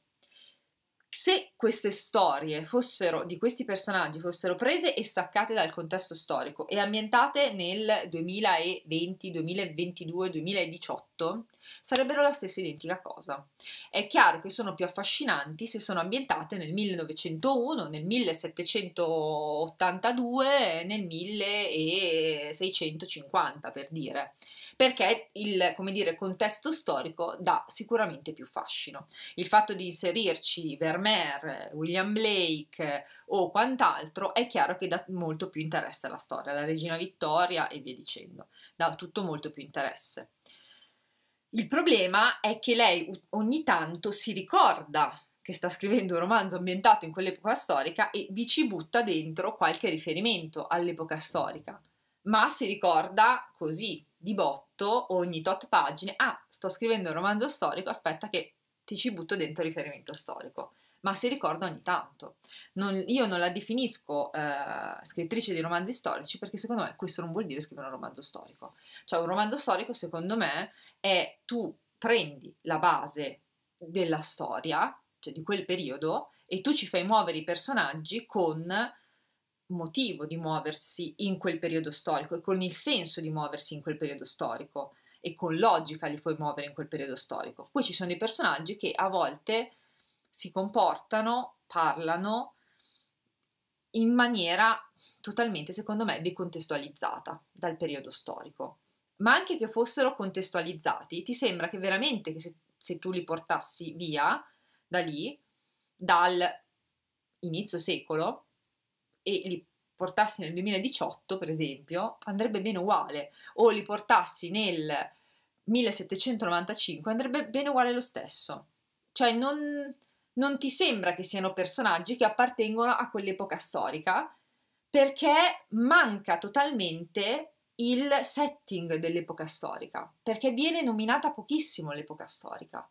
se queste storie fossero, di questi personaggi fossero prese e staccate dal contesto storico e ambientate nel 2020, 2022, 2018, prodotto sarebbero la stessa identica cosa. È chiaro che sono più affascinanti se sono ambientate nel 1901, nel 1782, nel 1650 per dire, perché il dire, contesto storico dà sicuramente più fascino. Il fatto di inserirci Vermeer, William Blake o quant'altro è chiaro che dà molto più interesse alla storia, alla regina Vittoria e via dicendo, dà tutto molto più interesse. Il problema è che lei ogni tanto si ricorda che sta scrivendo un romanzo ambientato in quell'epoca storica e vi ci butta dentro qualche riferimento all'epoca storica, ma si ricorda così, di botto, ogni tot pagine, ah, sto scrivendo un romanzo storico, aspetta che ti ci butto dentro riferimento storico ma si ricorda ogni tanto. Non, io non la definisco eh, scrittrice di romanzi storici perché secondo me questo non vuol dire scrivere un romanzo storico. Cioè un romanzo storico secondo me è tu prendi la base della storia, cioè di quel periodo, e tu ci fai muovere i personaggi con motivo di muoversi in quel periodo storico e con il senso di muoversi in quel periodo storico e con logica li puoi muovere in quel periodo storico. Qui ci sono dei personaggi che a volte si comportano, parlano in maniera totalmente, secondo me, decontestualizzata dal periodo storico. Ma anche che fossero contestualizzati, ti sembra che veramente che se, se tu li portassi via da lì, dal inizio secolo, e li portassi nel 2018, per esempio, andrebbe bene uguale, o li portassi nel 1795, andrebbe bene uguale lo stesso. Cioè, non, non ti sembra che siano personaggi che appartengono a quell'epoca storica perché manca totalmente il setting dell'epoca storica, perché viene nominata pochissimo l'epoca storica.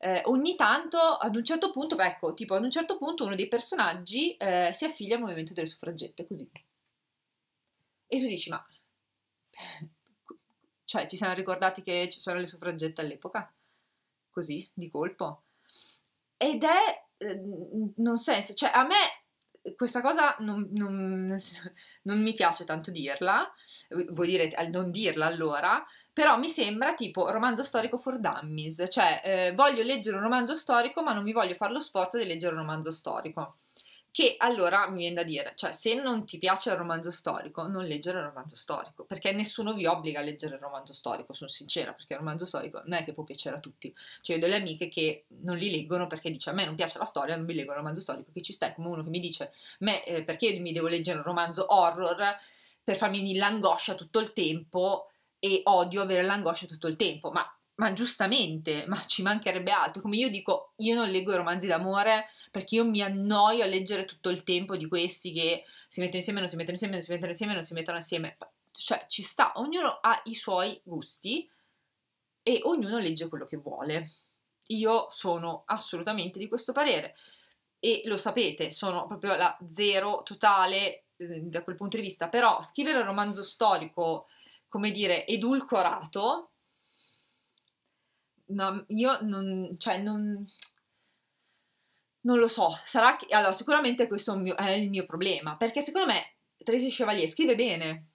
Eh, ogni tanto, ad un certo punto, ecco, tipo ad un certo punto uno dei personaggi eh, si affilia al movimento delle suffragette, così. E tu dici, ma... cioè, ci siamo ricordati che ci sono le suffragette all'epoca? Così, di colpo? Ed è, ehm, non senso, cioè a me questa cosa non, non, non mi piace tanto dirla, voi direte non dirla allora, però mi sembra tipo romanzo storico for dummies, cioè eh, voglio leggere un romanzo storico ma non mi voglio fare lo sforzo di leggere un romanzo storico. Che allora mi viene da dire, cioè se non ti piace il romanzo storico, non leggere il romanzo storico, perché nessuno vi obbliga a leggere il romanzo storico, sono sincera, perché il romanzo storico non è che può piacere a tutti. Cioè ho delle amiche che non li leggono perché dice a me non piace la storia, non mi leggo il romanzo storico, che ci sta, è come uno che mi dice, me, eh, perché mi devo leggere un romanzo horror per farmi l'angoscia tutto il tempo e odio avere l'angoscia tutto il tempo, ma ma giustamente, ma ci mancherebbe altro. Come io dico, io non leggo i romanzi d'amore perché io mi annoio a leggere tutto il tempo di questi che si mettono insieme, non si mettono insieme, non si mettono insieme, non si mettono insieme. Cioè, ci sta, ognuno ha i suoi gusti e ognuno legge quello che vuole. Io sono assolutamente di questo parere e lo sapete, sono proprio la zero totale mm, da quel punto di vista, però scrivere un romanzo storico, come dire, edulcorato, no, io non, cioè non, non lo so, sarà che... Allora, sicuramente questo è, mio, è il mio problema, perché secondo me Tracy Chevalier scrive bene,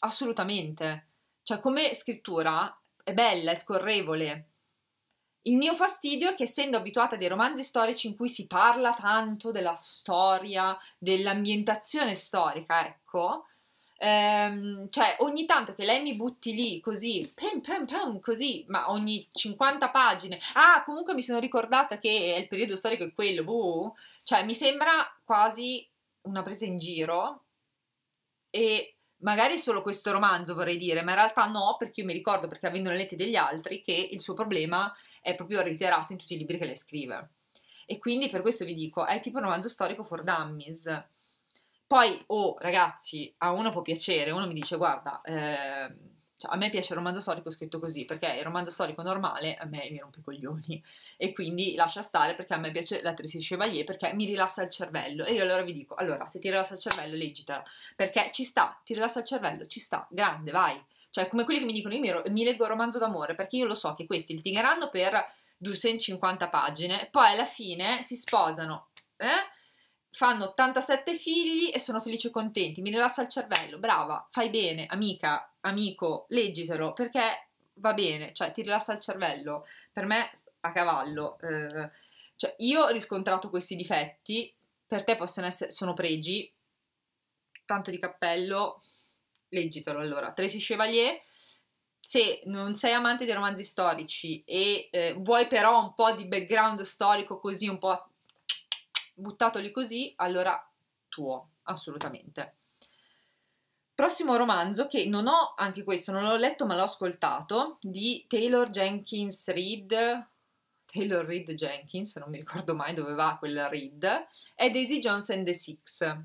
assolutamente. Cioè, come scrittura è bella, è scorrevole. Il mio fastidio è che essendo abituata a dei romanzi storici in cui si parla tanto della storia, dell'ambientazione storica, ecco, ehm, cioè ogni tanto che lei mi butti lì così, pam, pam, pam, così, ma ogni 50 pagine, ah comunque mi sono ricordata che il periodo storico è quello, buh, cioè mi sembra quasi una presa in giro e magari solo questo romanzo vorrei dire, ma in realtà no, perché io mi ricordo, perché avendo letti degli altri, che il suo problema è proprio reiterato in tutti i libri che lei scrive. E quindi per questo vi dico, è tipo un romanzo storico for dummies. Poi, oh ragazzi, a uno può piacere, uno mi dice guarda, eh, cioè, a me piace il romanzo storico scritto così, perché il romanzo storico normale a me mi rompe i coglioni e quindi lascia stare perché a me piace l'attrice Chevalier perché mi rilassa il cervello e io allora vi dico, allora se ti rilassa il cervello leggitela, perché ci sta, ti rilassa il cervello, ci sta, grande, vai. Cioè come quelli che mi dicono io mi, mi leggo il romanzo d'amore perché io lo so che questi litigheranno per 250 pagine, poi alla fine si sposano, eh? fanno 87 figli e sono felici e contenti, mi rilassa il cervello, brava, fai bene, amica, amico, leggitelo, perché va bene, cioè ti rilassa il cervello, per me a cavallo, eh, cioè io ho riscontrato questi difetti, per te possono essere, sono pregi, tanto di cappello, leggitelo allora, Tracy Chevalier, se non sei amante dei romanzi storici e eh, vuoi però un po' di background storico così un po' buttato lì così, allora tuo, assolutamente. Prossimo romanzo che non ho, anche questo non l'ho letto ma l'ho ascoltato, di Taylor Jenkins Reid, Taylor Reid Jenkins, non mi ricordo mai dove va quella Reid, è Daisy Jones and the Six.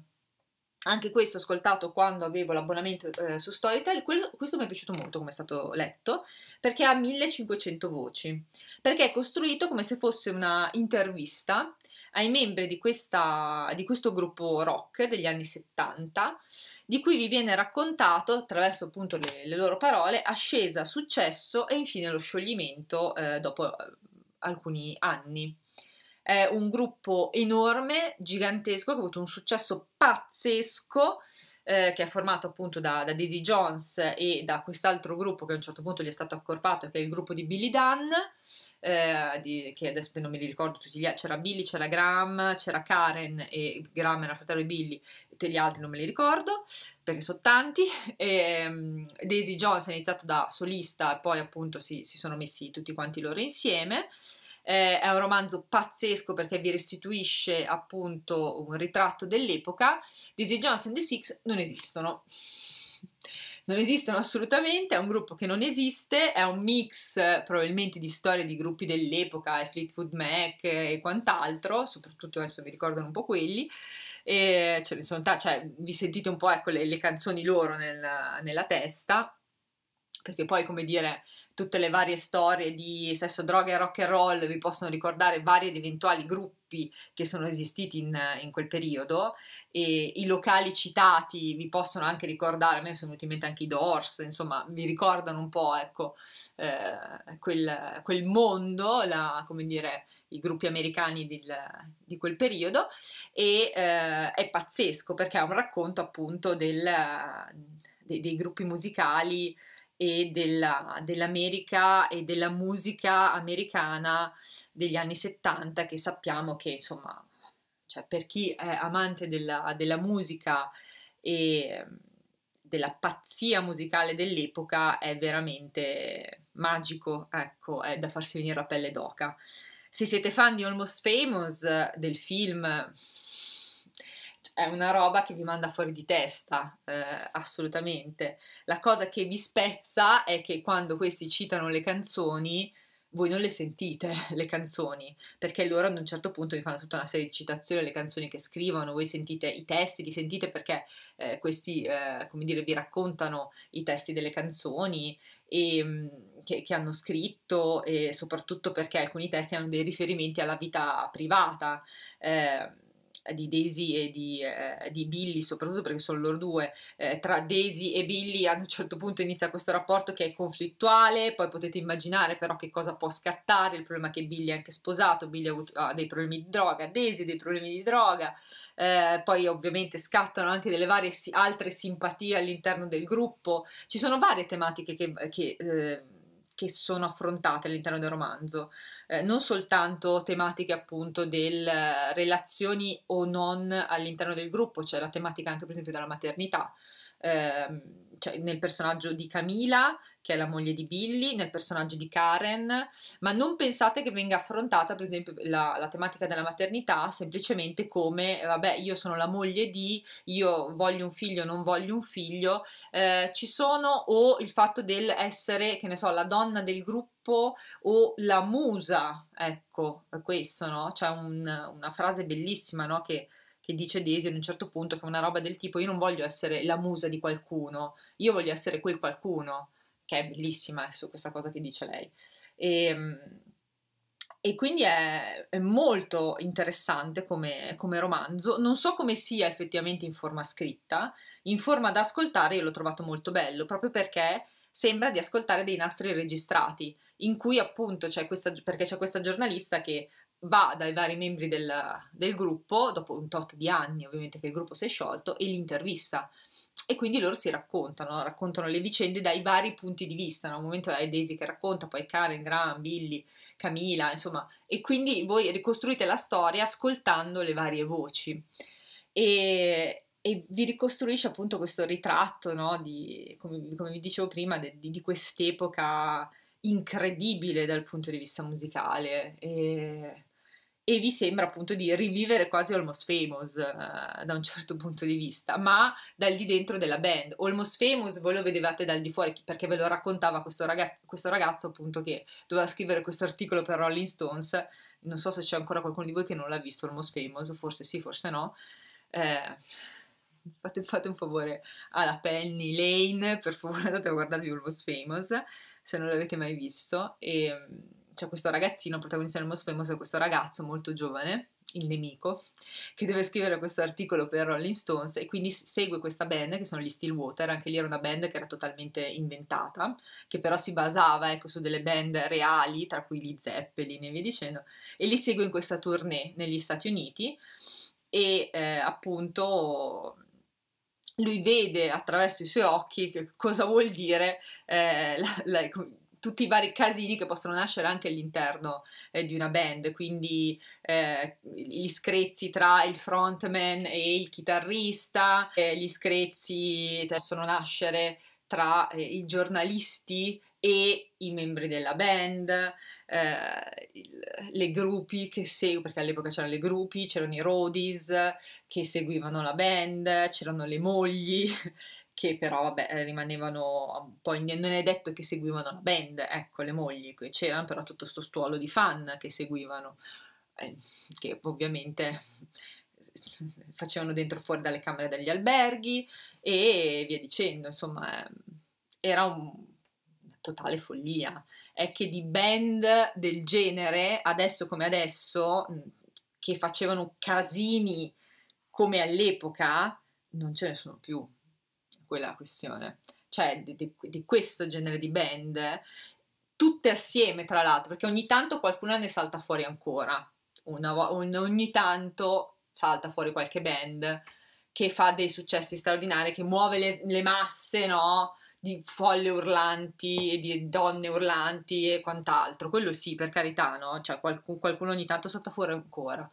Anche questo ho ascoltato quando avevo l'abbonamento eh, su Storytel, questo, questo mi è piaciuto molto come è stato letto, perché ha 1500 voci, perché è costruito come se fosse una intervista ai membri di, questa, di questo gruppo rock degli anni 70, di cui vi viene raccontato, attraverso appunto le, le loro parole, ascesa, successo e infine lo scioglimento eh, dopo eh, alcuni anni. È un gruppo enorme, gigantesco, che ha avuto un successo pazzesco eh, che è formato appunto da, da, Daisy Jones e da quest'altro gruppo che a un certo punto gli è stato accorpato, che è il gruppo di Billy Dunn, eh, di, che adesso non me li ricordo tutti gli altri, c'era Billy, c'era Graham, c'era Karen e Graham era fratello di Billy, tutti gli altri non me li ricordo perché sono tanti. E, um, Daisy Jones ha iniziato da solista e poi appunto si, si sono messi tutti quanti loro insieme. Eh, è un romanzo pazzesco perché vi restituisce appunto un ritratto dell'epoca. Dizzy Jones and the Six non esistono. Non esistono assolutamente, è un gruppo che non esiste, è un mix probabilmente di storie di gruppi dell'epoca, Fleetwood Mac e quant'altro, soprattutto adesso vi ricordano un po' quelli, e ce sono t- cioè, vi sentite un po' ecco, le, le canzoni loro nel, nella testa, perché poi come dire tutte le varie storie di sesso, droga e rock and roll vi possono ricordare vari ed eventuali gruppi che sono esistiti in, in quel periodo e i locali citati vi possono anche ricordare, a me sono venuti in mente anche i Doors, insomma mi ricordano un po' ecco, eh, quel, quel, mondo, la, come dire, i gruppi americani di, di quel periodo e eh, è pazzesco perché è un racconto appunto del, dei, dei gruppi musicali e della, dell'America e della musica americana degli anni 70 che sappiamo che insomma cioè per chi è amante della, della musica e mm, della pazzia musicale dell'epoca è veramente magico, ecco, è da farsi venire la pelle d'oca. Se siete fan di Almost Famous, del film è una roba che vi manda fuori di testa, eh, assolutamente. La cosa che vi spezza è che quando questi citano le canzoni, voi non le sentite le canzoni, perché loro ad un certo punto vi fanno tutta una serie di citazioni alle canzoni che scrivono, voi sentite i testi, li sentite perché eh, questi, eh, come dire, vi raccontano i testi delle canzoni e, ehm, che, che, hanno scritto e soprattutto perché alcuni testi hanno dei riferimenti alla vita privata. Eh, di Daisy e di, eh, di, Billy, soprattutto perché sono loro due, eh, tra Daisy e Billy a un certo punto inizia questo rapporto che è conflittuale, poi potete immaginare però che cosa può scattare, il problema è che Billy è anche sposato, Billy ha, avuto, ha dei problemi di droga, Daisy ha dei problemi di droga, eh, poi ovviamente scattano anche delle varie si altre simpatie all'interno del gruppo, ci sono varie tematiche che... che eh, che sono affrontate all'interno del romanzo, eh, non soltanto tematiche appunto delle eh, relazioni o non all'interno del gruppo, c'è cioè la tematica anche per esempio della maternità, eh, cioè nel personaggio di Camila che è la moglie di Billy, nel personaggio di Karen, ma non pensate che venga affrontata per esempio la, la tematica della maternità semplicemente come, eh, vabbè, io sono la moglie di, io voglio un figlio, non voglio un figlio, eh, ci sono o il fatto del essere, che ne so, la donna del gruppo o la musa, ecco, questo, no? C'è un, una frase bellissima, no? Che, che dice Daisy ad un certo punto che è una roba del tipo io non voglio essere la musa di qualcuno, io voglio essere quel qualcuno che è bellissima su questa cosa che dice lei. E, ehm, e quindi è, è, molto interessante come, come, romanzo. Non so come sia effettivamente in forma scritta, in forma da ascoltare io l'ho trovato molto bello, proprio perché sembra di ascoltare dei nastri registrati, in cui appunto c'è questa, perché c'è questa giornalista che va dai vari membri del, del gruppo, dopo un tot di anni ovviamente che il gruppo si è sciolto, e li e quindi loro si raccontano, raccontano le vicende dai vari punti di vista, no? momento è Daisy che racconta, poi Karen, Graham, Billy, Camila, insomma, e quindi voi ricostruite la storia ascoltando le varie voci e, e vi ricostruisce appunto questo ritratto, no? di, come, come, vi dicevo prima, de, di, di quest'epoca incredibile dal punto di vista musicale. E e vi sembra appunto di rivivere quasi Almost Famous uh, da un certo punto di vista, ma dal di dentro della band. Almost Famous voi lo vedevate dal di fuori perché ve lo raccontava questo, ragaz- questo ragazzo appunto che doveva scrivere questo articolo per Rolling Stones. Non so se c'è ancora qualcuno di voi che non l'ha visto Almost Famous, forse sì, forse no. Eh, fate, fate, un favore alla Penny Lane, per favore andate a guardarvi Almost Famous se non l'avete mai visto. E, ehm, c'è questo ragazzino, protagonista del Most Famous questo ragazzo molto giovane, il nemico, che deve scrivere questo articolo per Rolling Stones e quindi segue questa band che sono gli Stillwater, anche lì era una band che era totalmente inventata, che però si basava ecco, su delle band reali, tra cui gli Zeppelin e via dicendo, e li segue in questa tournée negli Stati Uniti e eh, appunto lui vede attraverso i suoi occhi cosa vuol dire eh, la, la, tutti i vari casini che possono nascere anche all'interno eh, di una band, quindi eh, gli screzzi tra il frontman e il chitarrista, eh, gli screzzi possono nascere tra eh, i giornalisti e i membri della band, eh, le gruppi che seguono, perché all'epoca c'erano le gruppi, c'erano i roadies che seguivano la band, c'erano le mogli che però vabbè eh, rimanevano un ah, po' indietro, non è detto che seguivano la band, ecco le mogli, c'erano però tutto questo stuolo di fan che seguivano, eh, che ovviamente facevano dentro fuori dalle camere degli alberghi e via dicendo, insomma eh, era un, una totale follia, è che di band del genere, adesso come adesso, mm, che facevano casini come all'epoca, non ce ne sono più quella questione, cioè di, di, di questo genere di band, tutte assieme tra l'altro, perché ogni tanto qualcuna ne salta fuori ancora, una, ogni tanto salta fuori qualche band che fa dei successi straordinari, che muove le, le masse, no? Di folle urlanti e di donne urlanti e quant'altro. Quello sì, per carità, no? Cioè qualcun, qualcuno ogni tanto salta fuori ancora.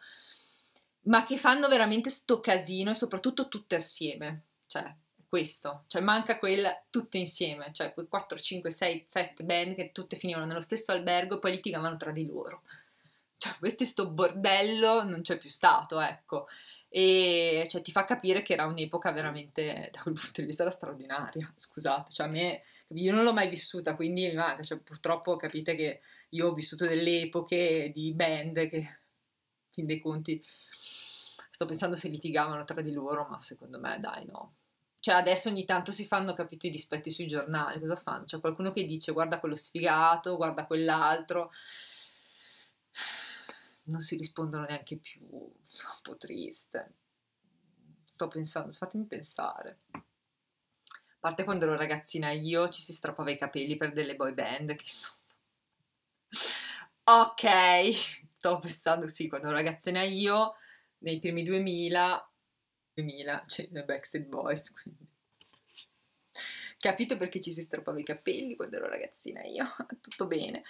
Ma che fanno veramente sto casino e soprattutto tutte assieme. Cioè, questo, cioè manca quel tutte insieme, cioè quei 4, 5, 6, 7 band che tutte finivano nello stesso albergo e poi litigavano tra di loro. Cioè, questo è sto bordello non c'è più stato, ecco. E cioè, ti fa capire che era un'epoca veramente, da quel punto di vista, era straordinaria. Scusate, cioè, a me, io non l'ho mai vissuta, quindi manca. Cioè, purtroppo capite che io ho vissuto delle epoche di band che, fin dei conti, sto pensando se litigavano tra di loro, ma secondo me, dai, no cioè adesso ogni tanto si fanno, capito, i dispetti sui giornali, cosa fanno? C'è qualcuno che dice guarda quello sfigato, guarda quell'altro, non si rispondono neanche più, un po' triste. Sto pensando, fatemi pensare. A parte quando ero ragazzina io ci si strappava i capelli per delle boy band che sono... ok, sto pensando, sì, quando ero ragazzina io, nei primi 2000 2000 c'è cioè, Backstreet Boys, quindi capito perché ci si strappava i capelli quando ero ragazzina io, tutto bene.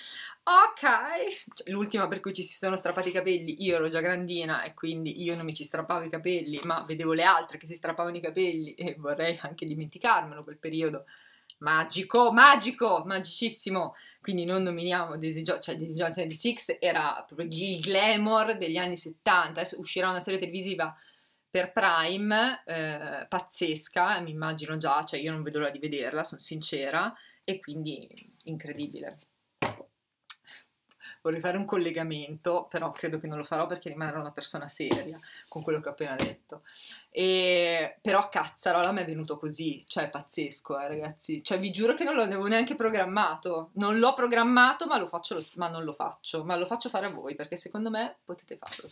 Ok, cioè, l'ultima per cui ci si sono strappati i capelli, io ero già grandina e quindi io non mi ci strappavo i capelli, ma vedevo le altre che si strappavano i capelli e vorrei anche dimenticarmelo quel periodo magico, magico, magicissimo. Quindi non nominiamo Daisy Jones, cioè Daisy Jones di era proprio il glamour degli anni 70. Adesso uscirà una serie televisiva per Prime eh, pazzesca, mi immagino già, cioè io non vedo l'ora di vederla, sono sincera, e quindi incredibile vorrei fare un collegamento, però credo che non lo farò perché rimarrò una persona seria con quello che ho appena detto. E, però Cazzarola mi è venuto così, cioè è pazzesco, eh, ragazzi. Cioè vi giuro che non l'avevo neanche programmato. Non l'ho programmato, ma lo faccio, lo, ma non lo faccio. Ma lo faccio fare a voi, perché secondo me potete farlo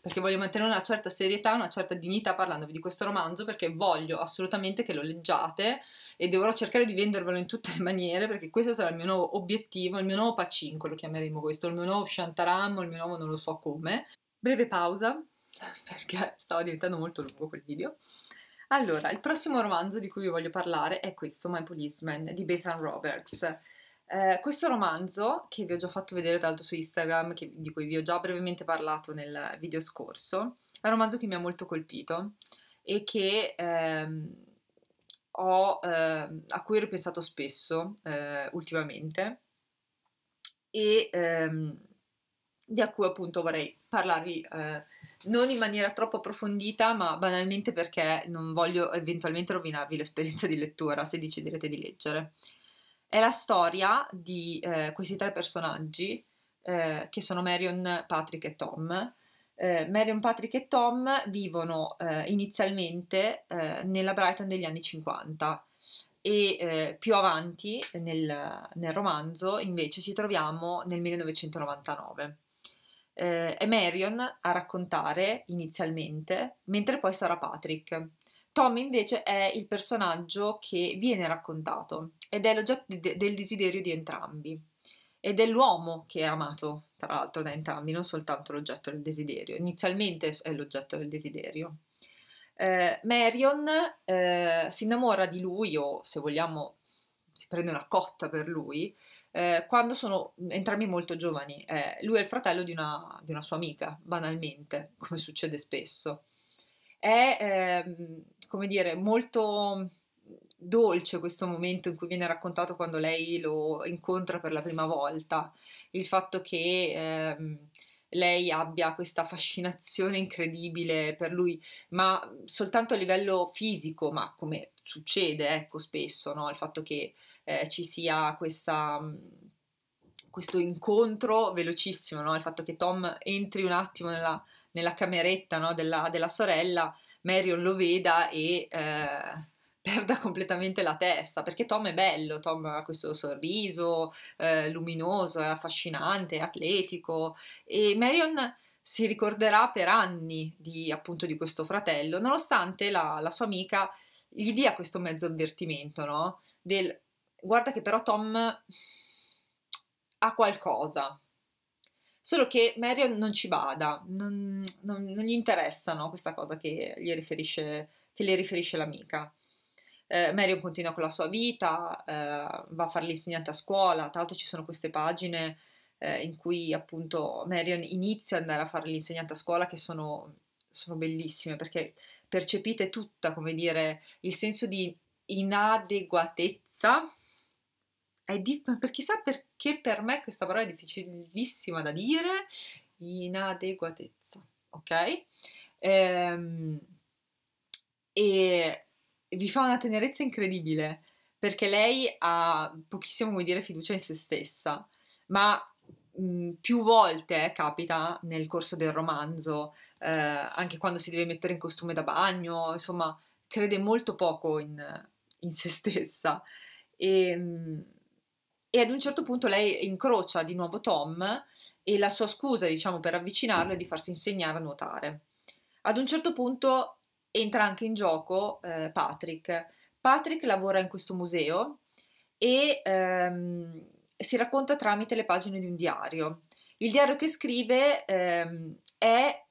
Perché voglio mantenere una certa serietà, una certa dignità parlandovi di questo romanzo, perché voglio assolutamente che lo leggiate e devo cercare di vendervelo in tutte le maniere, perché questo sarà il mio nuovo obiettivo, il mio nuovo pacinco, lo chiameremo questo, il mio nuovo Shantaram, il mio nuovo non lo so come. Breve pausa, perché stava diventando molto lungo quel video. Allora, il prossimo romanzo di cui vi voglio parlare è questo, My Policeman, di Bethan Roberts. Eh, questo romanzo, che vi ho già fatto vedere tanto su Instagram, che, di cui vi ho già brevemente parlato nel video scorso, è un romanzo che mi ha molto colpito e che... Ehm, ho, eh, a cui ho ripensato spesso eh, ultimamente e ehm, di cui appunto vorrei parlarvi eh, non in maniera troppo approfondita, ma banalmente perché non voglio eventualmente rovinarvi l'esperienza di lettura se deciderete di leggere. È la storia di eh, questi tre personaggi eh, che sono Marion, Patrick e Tom. Eh, Marion, Patrick e Tom vivono eh, inizialmente eh, nella Brighton degli anni 50 e eh, più avanti nel, nel, romanzo invece ci troviamo nel 1999. Eh, è Marion a raccontare inizialmente, mentre poi sarà Patrick. Tom invece è il personaggio che viene raccontato ed è l'oggetto de del desiderio di entrambi ed è l'uomo che è amato, tra l'altro, da entrambi, non soltanto l'oggetto del desiderio. Inizialmente è l'oggetto del desiderio eh, Marion eh, si innamora di lui o se vogliamo si prende una cotta per lui eh, quando sono entrambi molto giovani. Eh, lui è il fratello di una, di una, sua amica, banalmente, come succede spesso. È, ehm, come dire, molto dolce questo momento in cui viene raccontato quando lei lo incontra per la prima volta, il fatto che ehm, lei abbia questa fascinazione incredibile per lui, ma soltanto a livello fisico, ma come succede ecco spesso, no? il fatto che eh, ci sia questa, mm, questo incontro velocissimo, no? il fatto che Tom entri un attimo nella, nella cameretta no? della, della, sorella, Marion lo veda e... Eh, perda completamente la testa, perché Tom è bello, Tom ha questo sorriso eh, luminoso, è affascinante, è atletico e Marion si ricorderà per anni di, appunto di questo fratello, nonostante la, la sua amica gli dia questo mezzo avvertimento, no? Del guarda che però Tom ha qualcosa, solo che Marion non ci bada, non, non, non gli interessa questa cosa che, gli riferisce, che le riferisce l'amica. Eh, Marion continua con la sua vita, eh, va a fare l'insegnante a scuola, tra l'altro ci sono queste pagine eh, in cui appunto Marion inizia ad andare a fare l'insegnante a scuola che sono, sono bellissime perché percepite tutta, come dire, il senso di inadeguatezza di, per chissà perché per me questa parola è difficilissima da dire, inadeguatezza, ok? Ehm, e vi fa una tenerezza incredibile perché lei ha pochissimo, come dire, fiducia in se stessa, ma mh, più volte eh, capita nel corso del romanzo, eh, anche quando si deve mettere in costume da bagno, insomma, crede molto poco in, in se stessa. E, mh, e ad un certo punto lei incrocia di nuovo Tom e la sua scusa, diciamo, per avvicinarlo è di farsi insegnare a nuotare. Ad un certo punto entra anche in gioco eh, Patrick. Patrick lavora in questo museo e ehm, si racconta tramite le pagine di un diario. Il diario che scrive ehm, è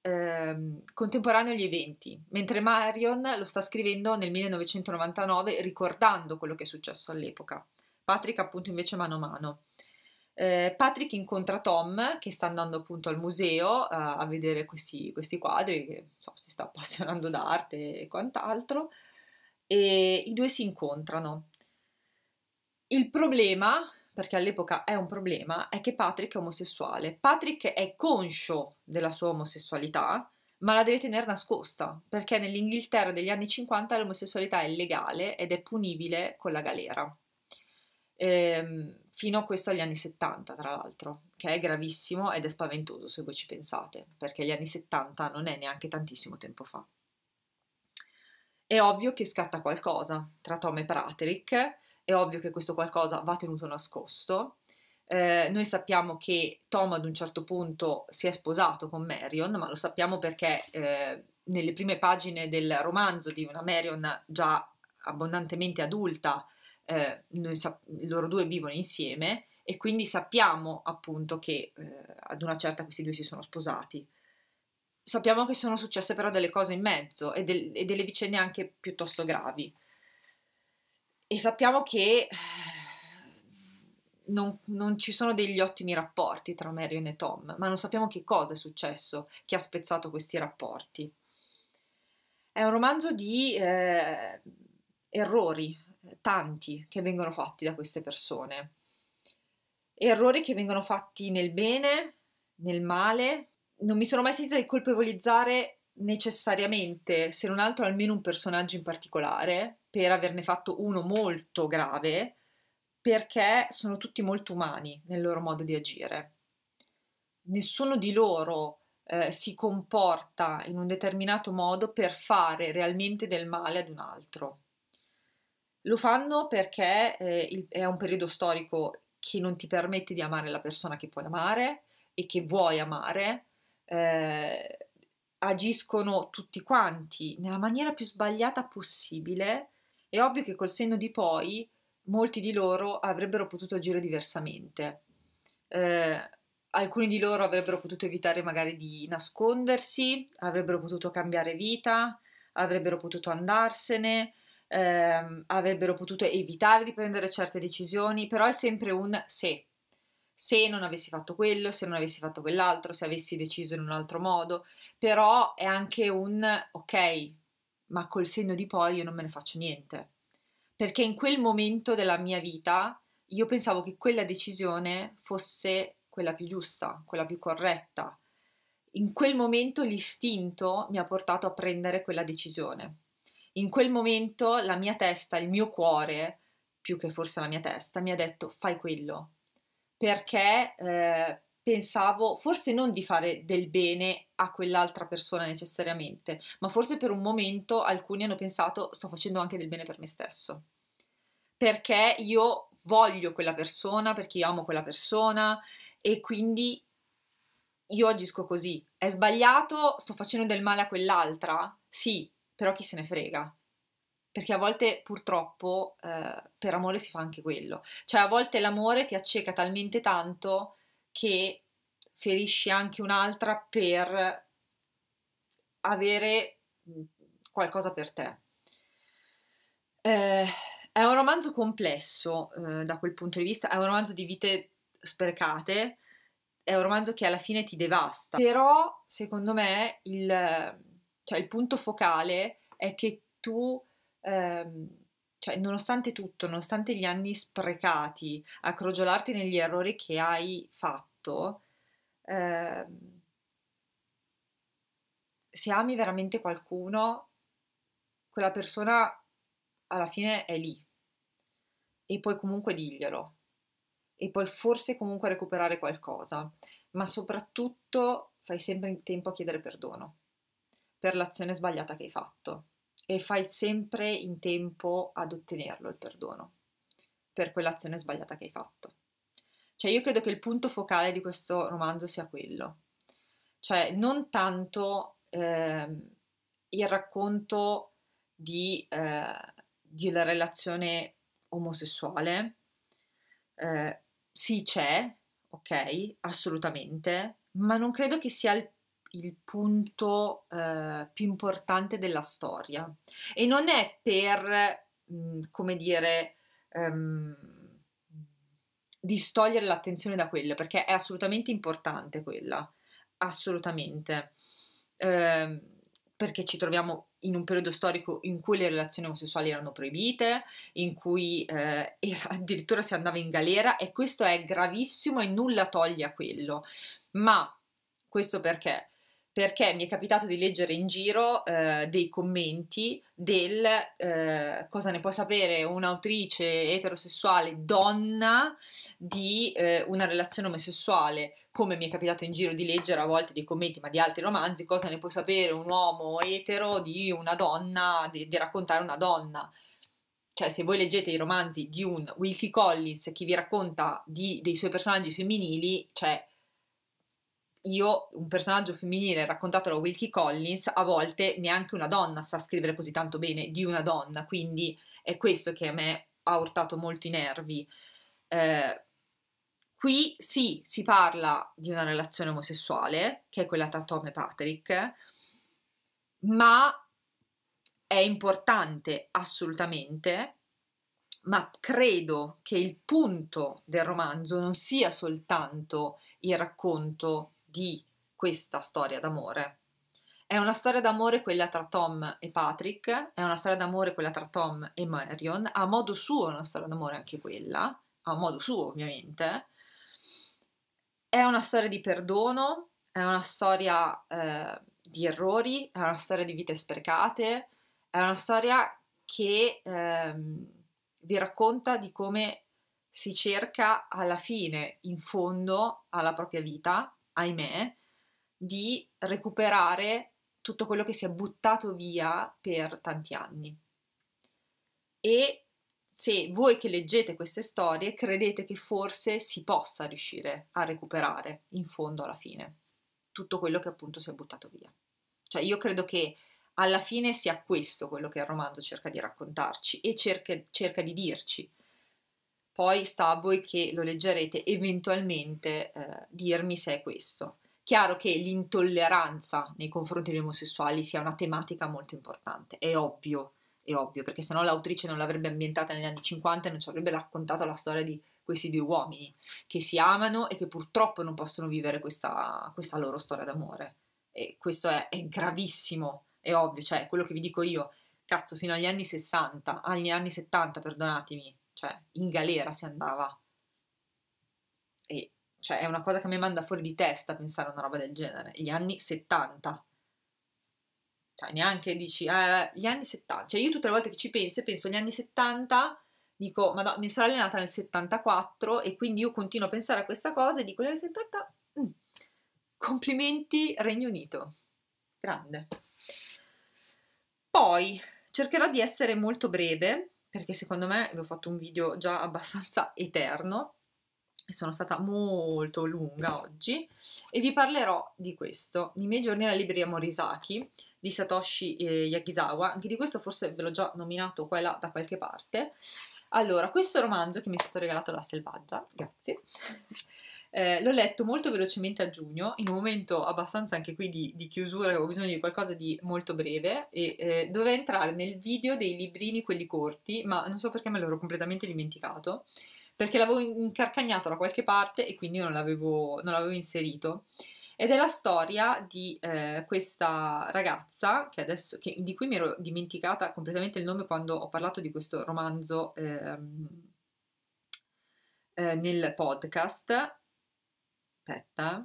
ehm, contemporaneo agli eventi, mentre Marion lo sta scrivendo nel 1999 ricordando quello che è successo all'epoca. Patrick appunto invece mano a mano eh, Patrick incontra Tom che sta andando appunto al museo eh, a vedere questi, questi quadri che so, si sta appassionando d'arte e quant'altro e i due si incontrano. Il problema, perché all'epoca è un problema, è che Patrick è omosessuale. Patrick è conscio della sua omosessualità, ma la deve tenere nascosta, perché nell'Inghilterra degli anni 50 l'omosessualità è legale ed è punibile con la galera. Ehm, fino a questo agli anni 70 tra l'altro, che è gravissimo ed è spaventoso se voi ci pensate, perché gli anni 70 non è neanche tantissimo tempo fa. È ovvio che scatta qualcosa tra Tom e Patrick, è ovvio che questo qualcosa va tenuto nascosto. Eh, noi sappiamo che Tom ad un certo punto si è sposato con Marion, ma lo sappiamo perché eh, nelle prime pagine del romanzo di una Marion già abbondantemente adulta eh, sap- loro due vivono insieme e quindi sappiamo appunto che eh, ad una certa questi due si sono sposati. Sappiamo che sono successe però delle cose in mezzo e, del- e delle vicende anche piuttosto gravi. E sappiamo che eh, non, non, ci sono degli ottimi rapporti tra Marion e Tom, ma non sappiamo che cosa è successo che ha spezzato questi rapporti. È un romanzo di eh, errori, tanti che vengono fatti da queste persone. Errori che vengono fatti nel bene, nel male. Non mi sono mai sentita di colpevolizzare necessariamente, se non altro almeno un personaggio in particolare, per averne fatto uno molto grave, perché sono tutti molto umani nel loro modo di agire. Nessuno di loro eh, si comporta in un determinato modo per fare realmente del male ad un altro. Lo fanno perché eh, è un periodo storico che non ti permette di amare la persona che puoi amare e che vuoi amare. Eh, agiscono tutti quanti nella maniera più sbagliata possibile. È ovvio che col senno di poi molti di loro avrebbero potuto agire diversamente. Eh, alcuni di loro avrebbero potuto evitare magari di nascondersi, avrebbero potuto cambiare vita, avrebbero potuto andarsene, ehm, avrebbero potuto evitare di prendere certe decisioni, però è sempre un se. Se non avessi fatto quello, se non avessi fatto quell'altro, se avessi deciso in un altro modo, però è anche un ok, ma col segno di poi io non me ne faccio niente. Perché in quel momento della mia vita io pensavo che quella decisione fosse quella più giusta, quella più corretta. In quel momento l'istinto mi ha portato a prendere quella decisione in quel momento la mia testa, il mio cuore, più che forse la mia testa, mi ha detto fai quello, perché eh, pensavo forse non di fare del bene a quell'altra persona necessariamente, ma forse per un momento alcuni hanno pensato sto facendo anche del bene per me stesso, perché io voglio quella persona, perché io amo quella persona e quindi io agisco così. È sbagliato, sto facendo del male a quell'altra? Sì, però chi se ne frega. Perché a volte purtroppo eh, per amore si fa anche quello. Cioè a volte l'amore ti acceca talmente tanto che ferisci anche un'altra per avere mm, qualcosa per te. Eh, è un romanzo complesso eh, da quel punto di vista, è un romanzo di vite sprecate, è un romanzo che alla fine ti devasta, però secondo me il cioè il punto focale è che tu, ehm, cioè, nonostante tutto, nonostante gli anni sprecati a crogiolarti negli errori che hai fatto, ehm, se ami veramente qualcuno, quella persona alla fine è lì e puoi comunque dirglielo e puoi forse comunque recuperare qualcosa, ma soprattutto fai sempre in tempo a chiedere perdono per l'azione sbagliata che hai fatto e fai sempre in tempo ad ottenerlo il perdono per quell'azione sbagliata che hai fatto. Cioè io credo che il punto focale di questo romanzo sia quello, cioè non tanto eh, il racconto di, eh, di una relazione omosessuale, eh, sì c'è, ok, assolutamente, ma non credo che sia il il punto eh, più importante della storia e non è per, mh, mm, come dire, um, distogliere l'attenzione da quello, perché è assolutamente importante quella, assolutamente, eh, perché ci troviamo in un periodo storico in cui le relazioni omosessuali erano proibite, in cui eh, era, addirittura si andava in galera e questo è gravissimo e nulla toglie a quello, ma questo perché perché mi è capitato di leggere in giro eh, dei commenti del eh, cosa ne può sapere un'autrice eterosessuale donna di eh, una relazione omosessuale, come mi è capitato in giro di leggere a volte dei commenti, ma di altri romanzi, cosa ne può sapere un uomo etero di una donna, di, di raccontare una donna cioè se voi leggete i romanzi di un Wilkie Collins che vi racconta di, dei suoi personaggi femminili, cioè io, un personaggio femminile raccontato da Wilkie Collins, a volte neanche una donna sa scrivere così tanto bene di una donna, quindi è questo che a me ha urtato molto i nervi. Eh, qui sì, si parla di una relazione omosessuale, che è quella tra Tom e Patrick, ma è importante assolutamente ma credo che il punto del romanzo non sia soltanto il racconto di questa storia d'amore. È una storia d'amore quella tra Tom e Patrick, è una storia d'amore quella tra Tom e Marion, a modo suo è una storia d'amore anche quella, a modo suo ovviamente. È una storia di perdono, è una storia eh, di errori, è una storia di vite sprecate, è una storia che eh, vi racconta di come si cerca alla fine, in fondo, alla propria vita ahimè, di recuperare tutto quello che si è buttato via per tanti anni. E se voi che leggete queste storie credete che forse si possa riuscire a recuperare in fondo alla fine tutto quello che appunto si è buttato via. Cioè io credo che alla fine sia questo quello che il romanzo cerca di raccontarci e cerca, cerca di dirci poi sta a voi che lo leggerete eventualmente eh, dirmi se è questo. Chiaro che l'intolleranza nei confronti degli omosessuali sia una tematica molto importante, è ovvio, è ovvio, perché sennò l'autrice non l'avrebbe ambientata negli anni 50 e non ci avrebbe raccontato la storia di questi due uomini che si amano e che purtroppo non possono vivere questa, questa loro storia d'amore. E questo è, è, gravissimo, è ovvio, cioè quello che vi dico io, cazzo, fino agli anni 60, agli anni 70, perdonatemi, cioè in galera si andava. E cioè, è una cosa che mi manda fuori di testa pensare a una roba del genere. Gli anni 70. Cioè, neanche dici, eh, gli anni 70. Cioè, io tutte le volte che ci penso e penso agli anni 70, dico, ma no, mi sono allenata nel 74 e quindi io continuo a pensare a questa cosa e dico, gli anni 70, mm, complimenti Regno Unito. Grande. Poi, cercherò di essere molto breve perché secondo me vi ho fatto un video già abbastanza eterno sono stata molto lunga oggi e vi parlerò di questo, i miei giorni alla libreria Morisaki di Satoshi eh, Yakizawa, anche di questo forse ve l'ho già nominato qua e là da qualche parte. Allora, questo romanzo che mi è stato regalato da Selvaggia, grazie, eh, l'ho letto molto velocemente a giugno, in un momento abbastanza anche qui di, di chiusura, avevo bisogno di qualcosa di molto breve e eh, doveva entrare nel video dei librini, quelli corti, ma non so perché me l'ero completamente dimenticato, perché l'avevo incarcagnato da qualche parte e quindi non l'avevo, non l'avevo inserito. Ed è la storia di eh, questa ragazza, che adesso, che, di cui mi ero dimenticata completamente il nome quando ho parlato di questo romanzo ehm, eh, nel podcast, aspetta,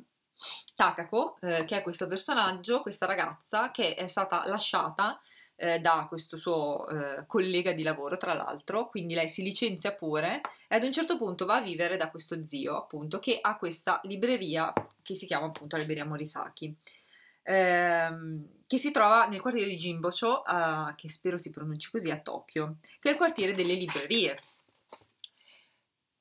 Takako, eh, che è questo personaggio, questa ragazza che è stata lasciata eh, da questo suo eh, collega di lavoro, tra l'altro, quindi lei si licenzia pure e ad un certo punto va a vivere da questo zio, appunto, che ha questa libreria che si chiama appunto Libreria Morisaki. Ehm, che si trova nel quartiere di Jimbocho, a, che spero si pronunci così, a Tokyo, che è il quartiere delle librerie,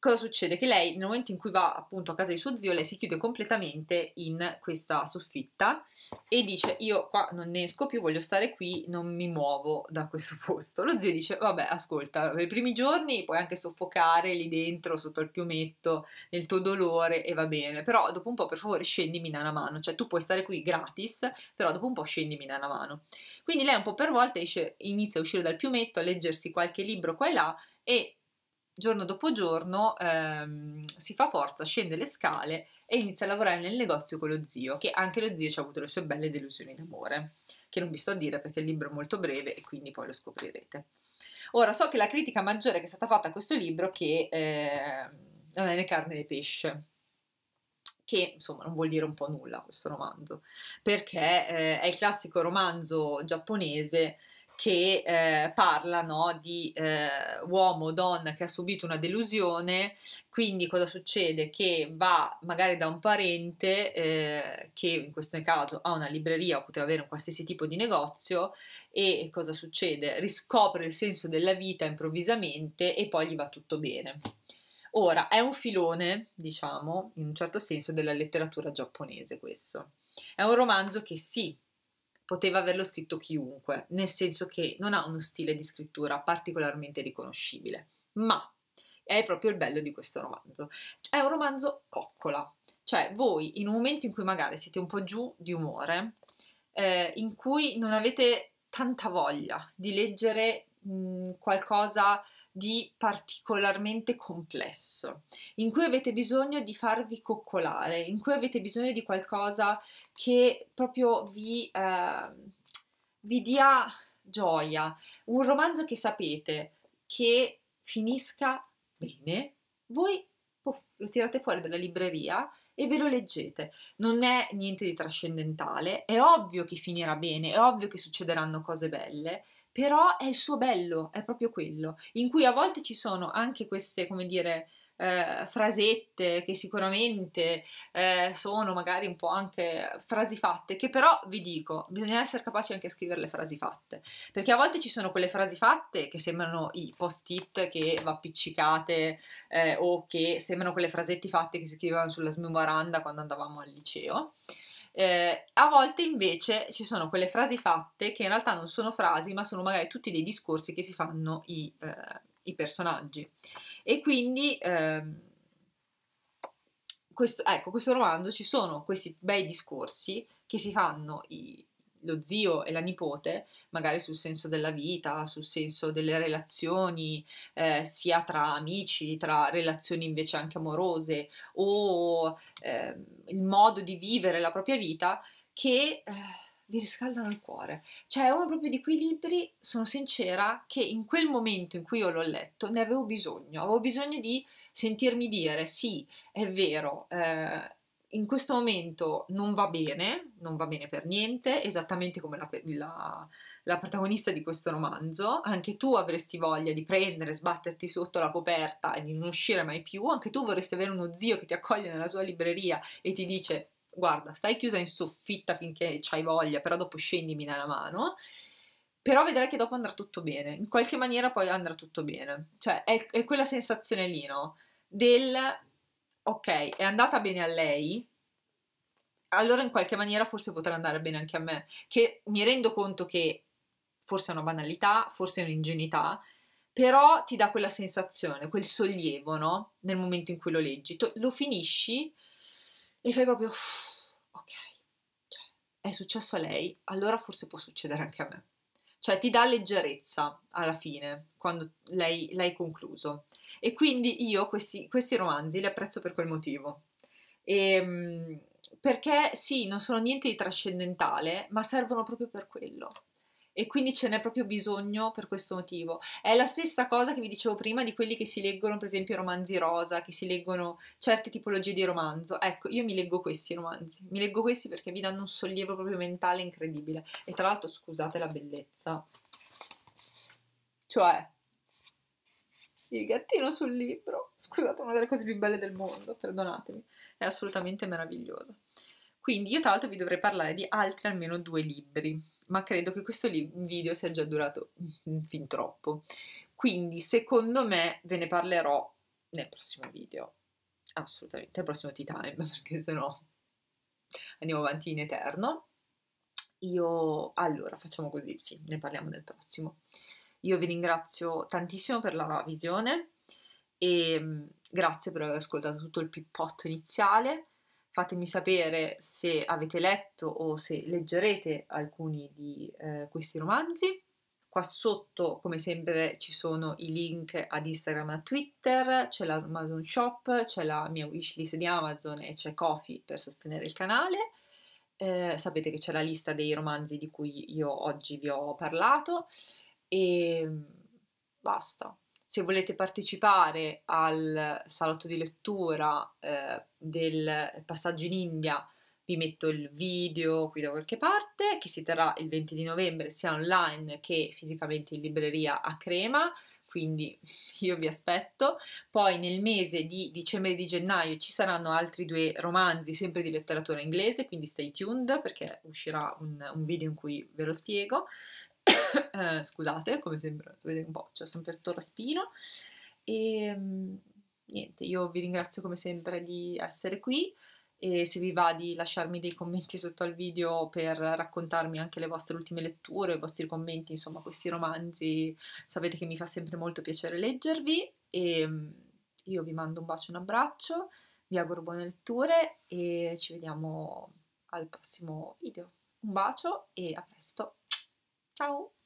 cosa succede? Che lei nel momento in cui va appunto a casa di suo zio, lei si chiude completamente in questa soffitta e dice io qua non ne esco più, voglio stare qui, non mi muovo da questo posto. Lo zio dice vabbè ascolta, per i primi giorni puoi anche soffocare lì dentro sotto il piumetto, nel tuo dolore e va bene, però dopo un po' per favore scendimi da una mano, cioè tu puoi stare qui gratis, però dopo un po' scendimi da una mano. Quindi lei un po' per volta esce, inizia a uscire dal piumetto, a leggersi qualche libro qua e là e giorno dopo giorno ehm, si fa forza, scende le scale e inizia a lavorare nel negozio con lo zio, che anche lo zio ci ha avuto le sue belle delusioni d'amore, che non vi sto a dire perché il libro è molto breve e quindi poi lo scoprirete. Ora so che la critica maggiore che è stata fatta a questo libro è che eh, non è né carne né pesce, che insomma non vuol dire un po' nulla questo romanzo, perché eh, è il classico romanzo giapponese che eh, parla no, di eh, uomo o donna che ha subito una delusione, quindi cosa succede? Che va magari da un parente eh, che in questo caso ha una libreria o poteva avere un qualsiasi tipo di negozio e cosa succede? Riscopre il senso della vita improvvisamente e poi gli va tutto bene. Ora, è un filone, diciamo, in un certo senso, della letteratura giapponese questo. È un romanzo che sì, poteva averlo scritto chiunque, nel senso che non ha uno stile di scrittura particolarmente riconoscibile, ma è proprio il bello di questo romanzo. È un romanzo coccola, cioè voi in un momento in cui magari siete un po' giù di umore, eh, in cui non avete tanta voglia di leggere mh, qualcosa di particolarmente complesso, in cui avete bisogno di farvi coccolare, in cui avete bisogno di qualcosa che proprio vi, eh, vi dia gioia, un romanzo che sapete che finisca bene, voi boh, lo tirate fuori dalla libreria e ve lo leggete. Non è niente di trascendentale, è ovvio che finirà bene, è ovvio che succederanno cose belle, però è il suo bello, è proprio quello, in cui a volte ci sono anche queste, come dire, eh, frasette che sicuramente eh, sono magari un po' anche frasi fatte, che però vi dico, bisogna essere capaci anche a scrivere le frasi fatte, perché a volte ci sono quelle frasi fatte che sembrano i post-it che va appiccicate eh, o che sembrano quelle frasette fatte che si scrivevano sulla smemobaranda quando andavamo al liceo eh, a volte invece ci sono quelle frasi fatte che in realtà non sono frasi, ma sono magari tutti dei discorsi che si fanno i, eh, i personaggi. E quindi eh, questo, ecco, questo romanzo ci sono questi bei discorsi che si fanno i, lo zio e la nipote, magari sul senso della vita, sul senso delle relazioni, eh, sia tra amici, tra relazioni invece anche amorose, o eh, il modo di vivere la propria vita, che eh, vi riscaldano il cuore. Cioè, è uno proprio di quei libri, sono sincera, che in quel momento in cui io l'ho letto ne avevo bisogno, avevo bisogno di sentirmi dire sì, è vero, eh, in questo momento non va bene, non va bene per niente, esattamente come la, la, la, protagonista di questo romanzo, anche tu avresti voglia di prendere, sbatterti sotto la coperta e di non uscire mai più, anche tu vorresti avere uno zio che ti accoglie nella sua libreria e ti dice guarda, stai chiusa in soffitta finché hai voglia, però dopo scendimi nella mano, però vedrai che dopo andrà tutto bene, in qualche maniera poi andrà tutto bene, cioè è, è quella sensazione lì, no? Del ok, è andata bene a lei, allora in qualche maniera forse potrà andare bene anche a me, che mi rendo conto che forse è una banalità, forse è un'ingenuità, però ti dà quella sensazione, quel sollievo, no? Nel momento in cui lo leggi, lo finisci e fai proprio, ok, cioè, è successo a lei, allora forse può succedere anche a me. Cioè ti dà leggerezza alla fine, quando l'hai concluso. E quindi io questi, questi romanzi li apprezzo per quel motivo. E, ehm, perché sì, non sono niente di trascendentale, ma servono proprio per quello e quindi ce n'è proprio bisogno per questo motivo. È la stessa cosa che vi dicevo prima di quelli che si leggono, per esempio, romanzi rosa, che si leggono certe tipologie di romanzo. Ecco, io mi leggo questi romanzi, mi leggo questi perché mi danno un sollievo proprio mentale incredibile. E tra l'altro, scusate la bellezza. Cioè, il gattino sul libro. Scusate, una delle cose più belle del mondo, perdonatemi, è assolutamente meravigliosa. Quindi io tra l'altro vi dovrei parlare di altri almeno due libri, ma credo che questo video sia già durato mm, fin troppo. Quindi secondo me ve ne parlerò nel prossimo video, assolutamente, nel prossimo tea time, perché sennò andiamo avanti in eterno. Io, allora, facciamo così, sì, ne parliamo nel prossimo. Io vi ringrazio tantissimo per la visione e mm, grazie per aver ascoltato tutto il pippotto iniziale. Fatemi sapere se avete letto o se leggerete alcuni di eh, questi romanzi. Qua sotto, come sempre, ci sono i link ad Instagram e a Twitter, c'è l'Amazon Shop, c'è la mia wishlist di Amazon e c'è Kofi per sostenere il canale. Eh, sapete che c'è la lista dei romanzi di cui io oggi vi ho parlato e ehm, basta. Se volete partecipare al salotto di lettura eh, del passaggio in India, vi metto il video qui da qualche parte, che si terrà il 20 di novembre sia online che fisicamente in libreria a Crema, quindi io vi aspetto. Poi nel mese di dicembre e di gennaio ci saranno altri due romanzi, sempre di letteratura inglese, quindi stay tuned perché uscirà un, un video in cui ve lo spiego. eh, scusate, come sembra, vedete un po', ho sempre sto raspino. E ehm, niente, io vi ringrazio come sempre di essere qui e se vi va di lasciarmi dei commenti sotto al video per raccontarmi anche le vostre ultime letture, i vostri commenti, insomma questi romanzi, sapete che mi fa sempre molto piacere leggervi e ehm, io vi mando un bacio e un abbraccio, vi auguro buone letture e ci vediamo al prossimo video. Un bacio e a presto! t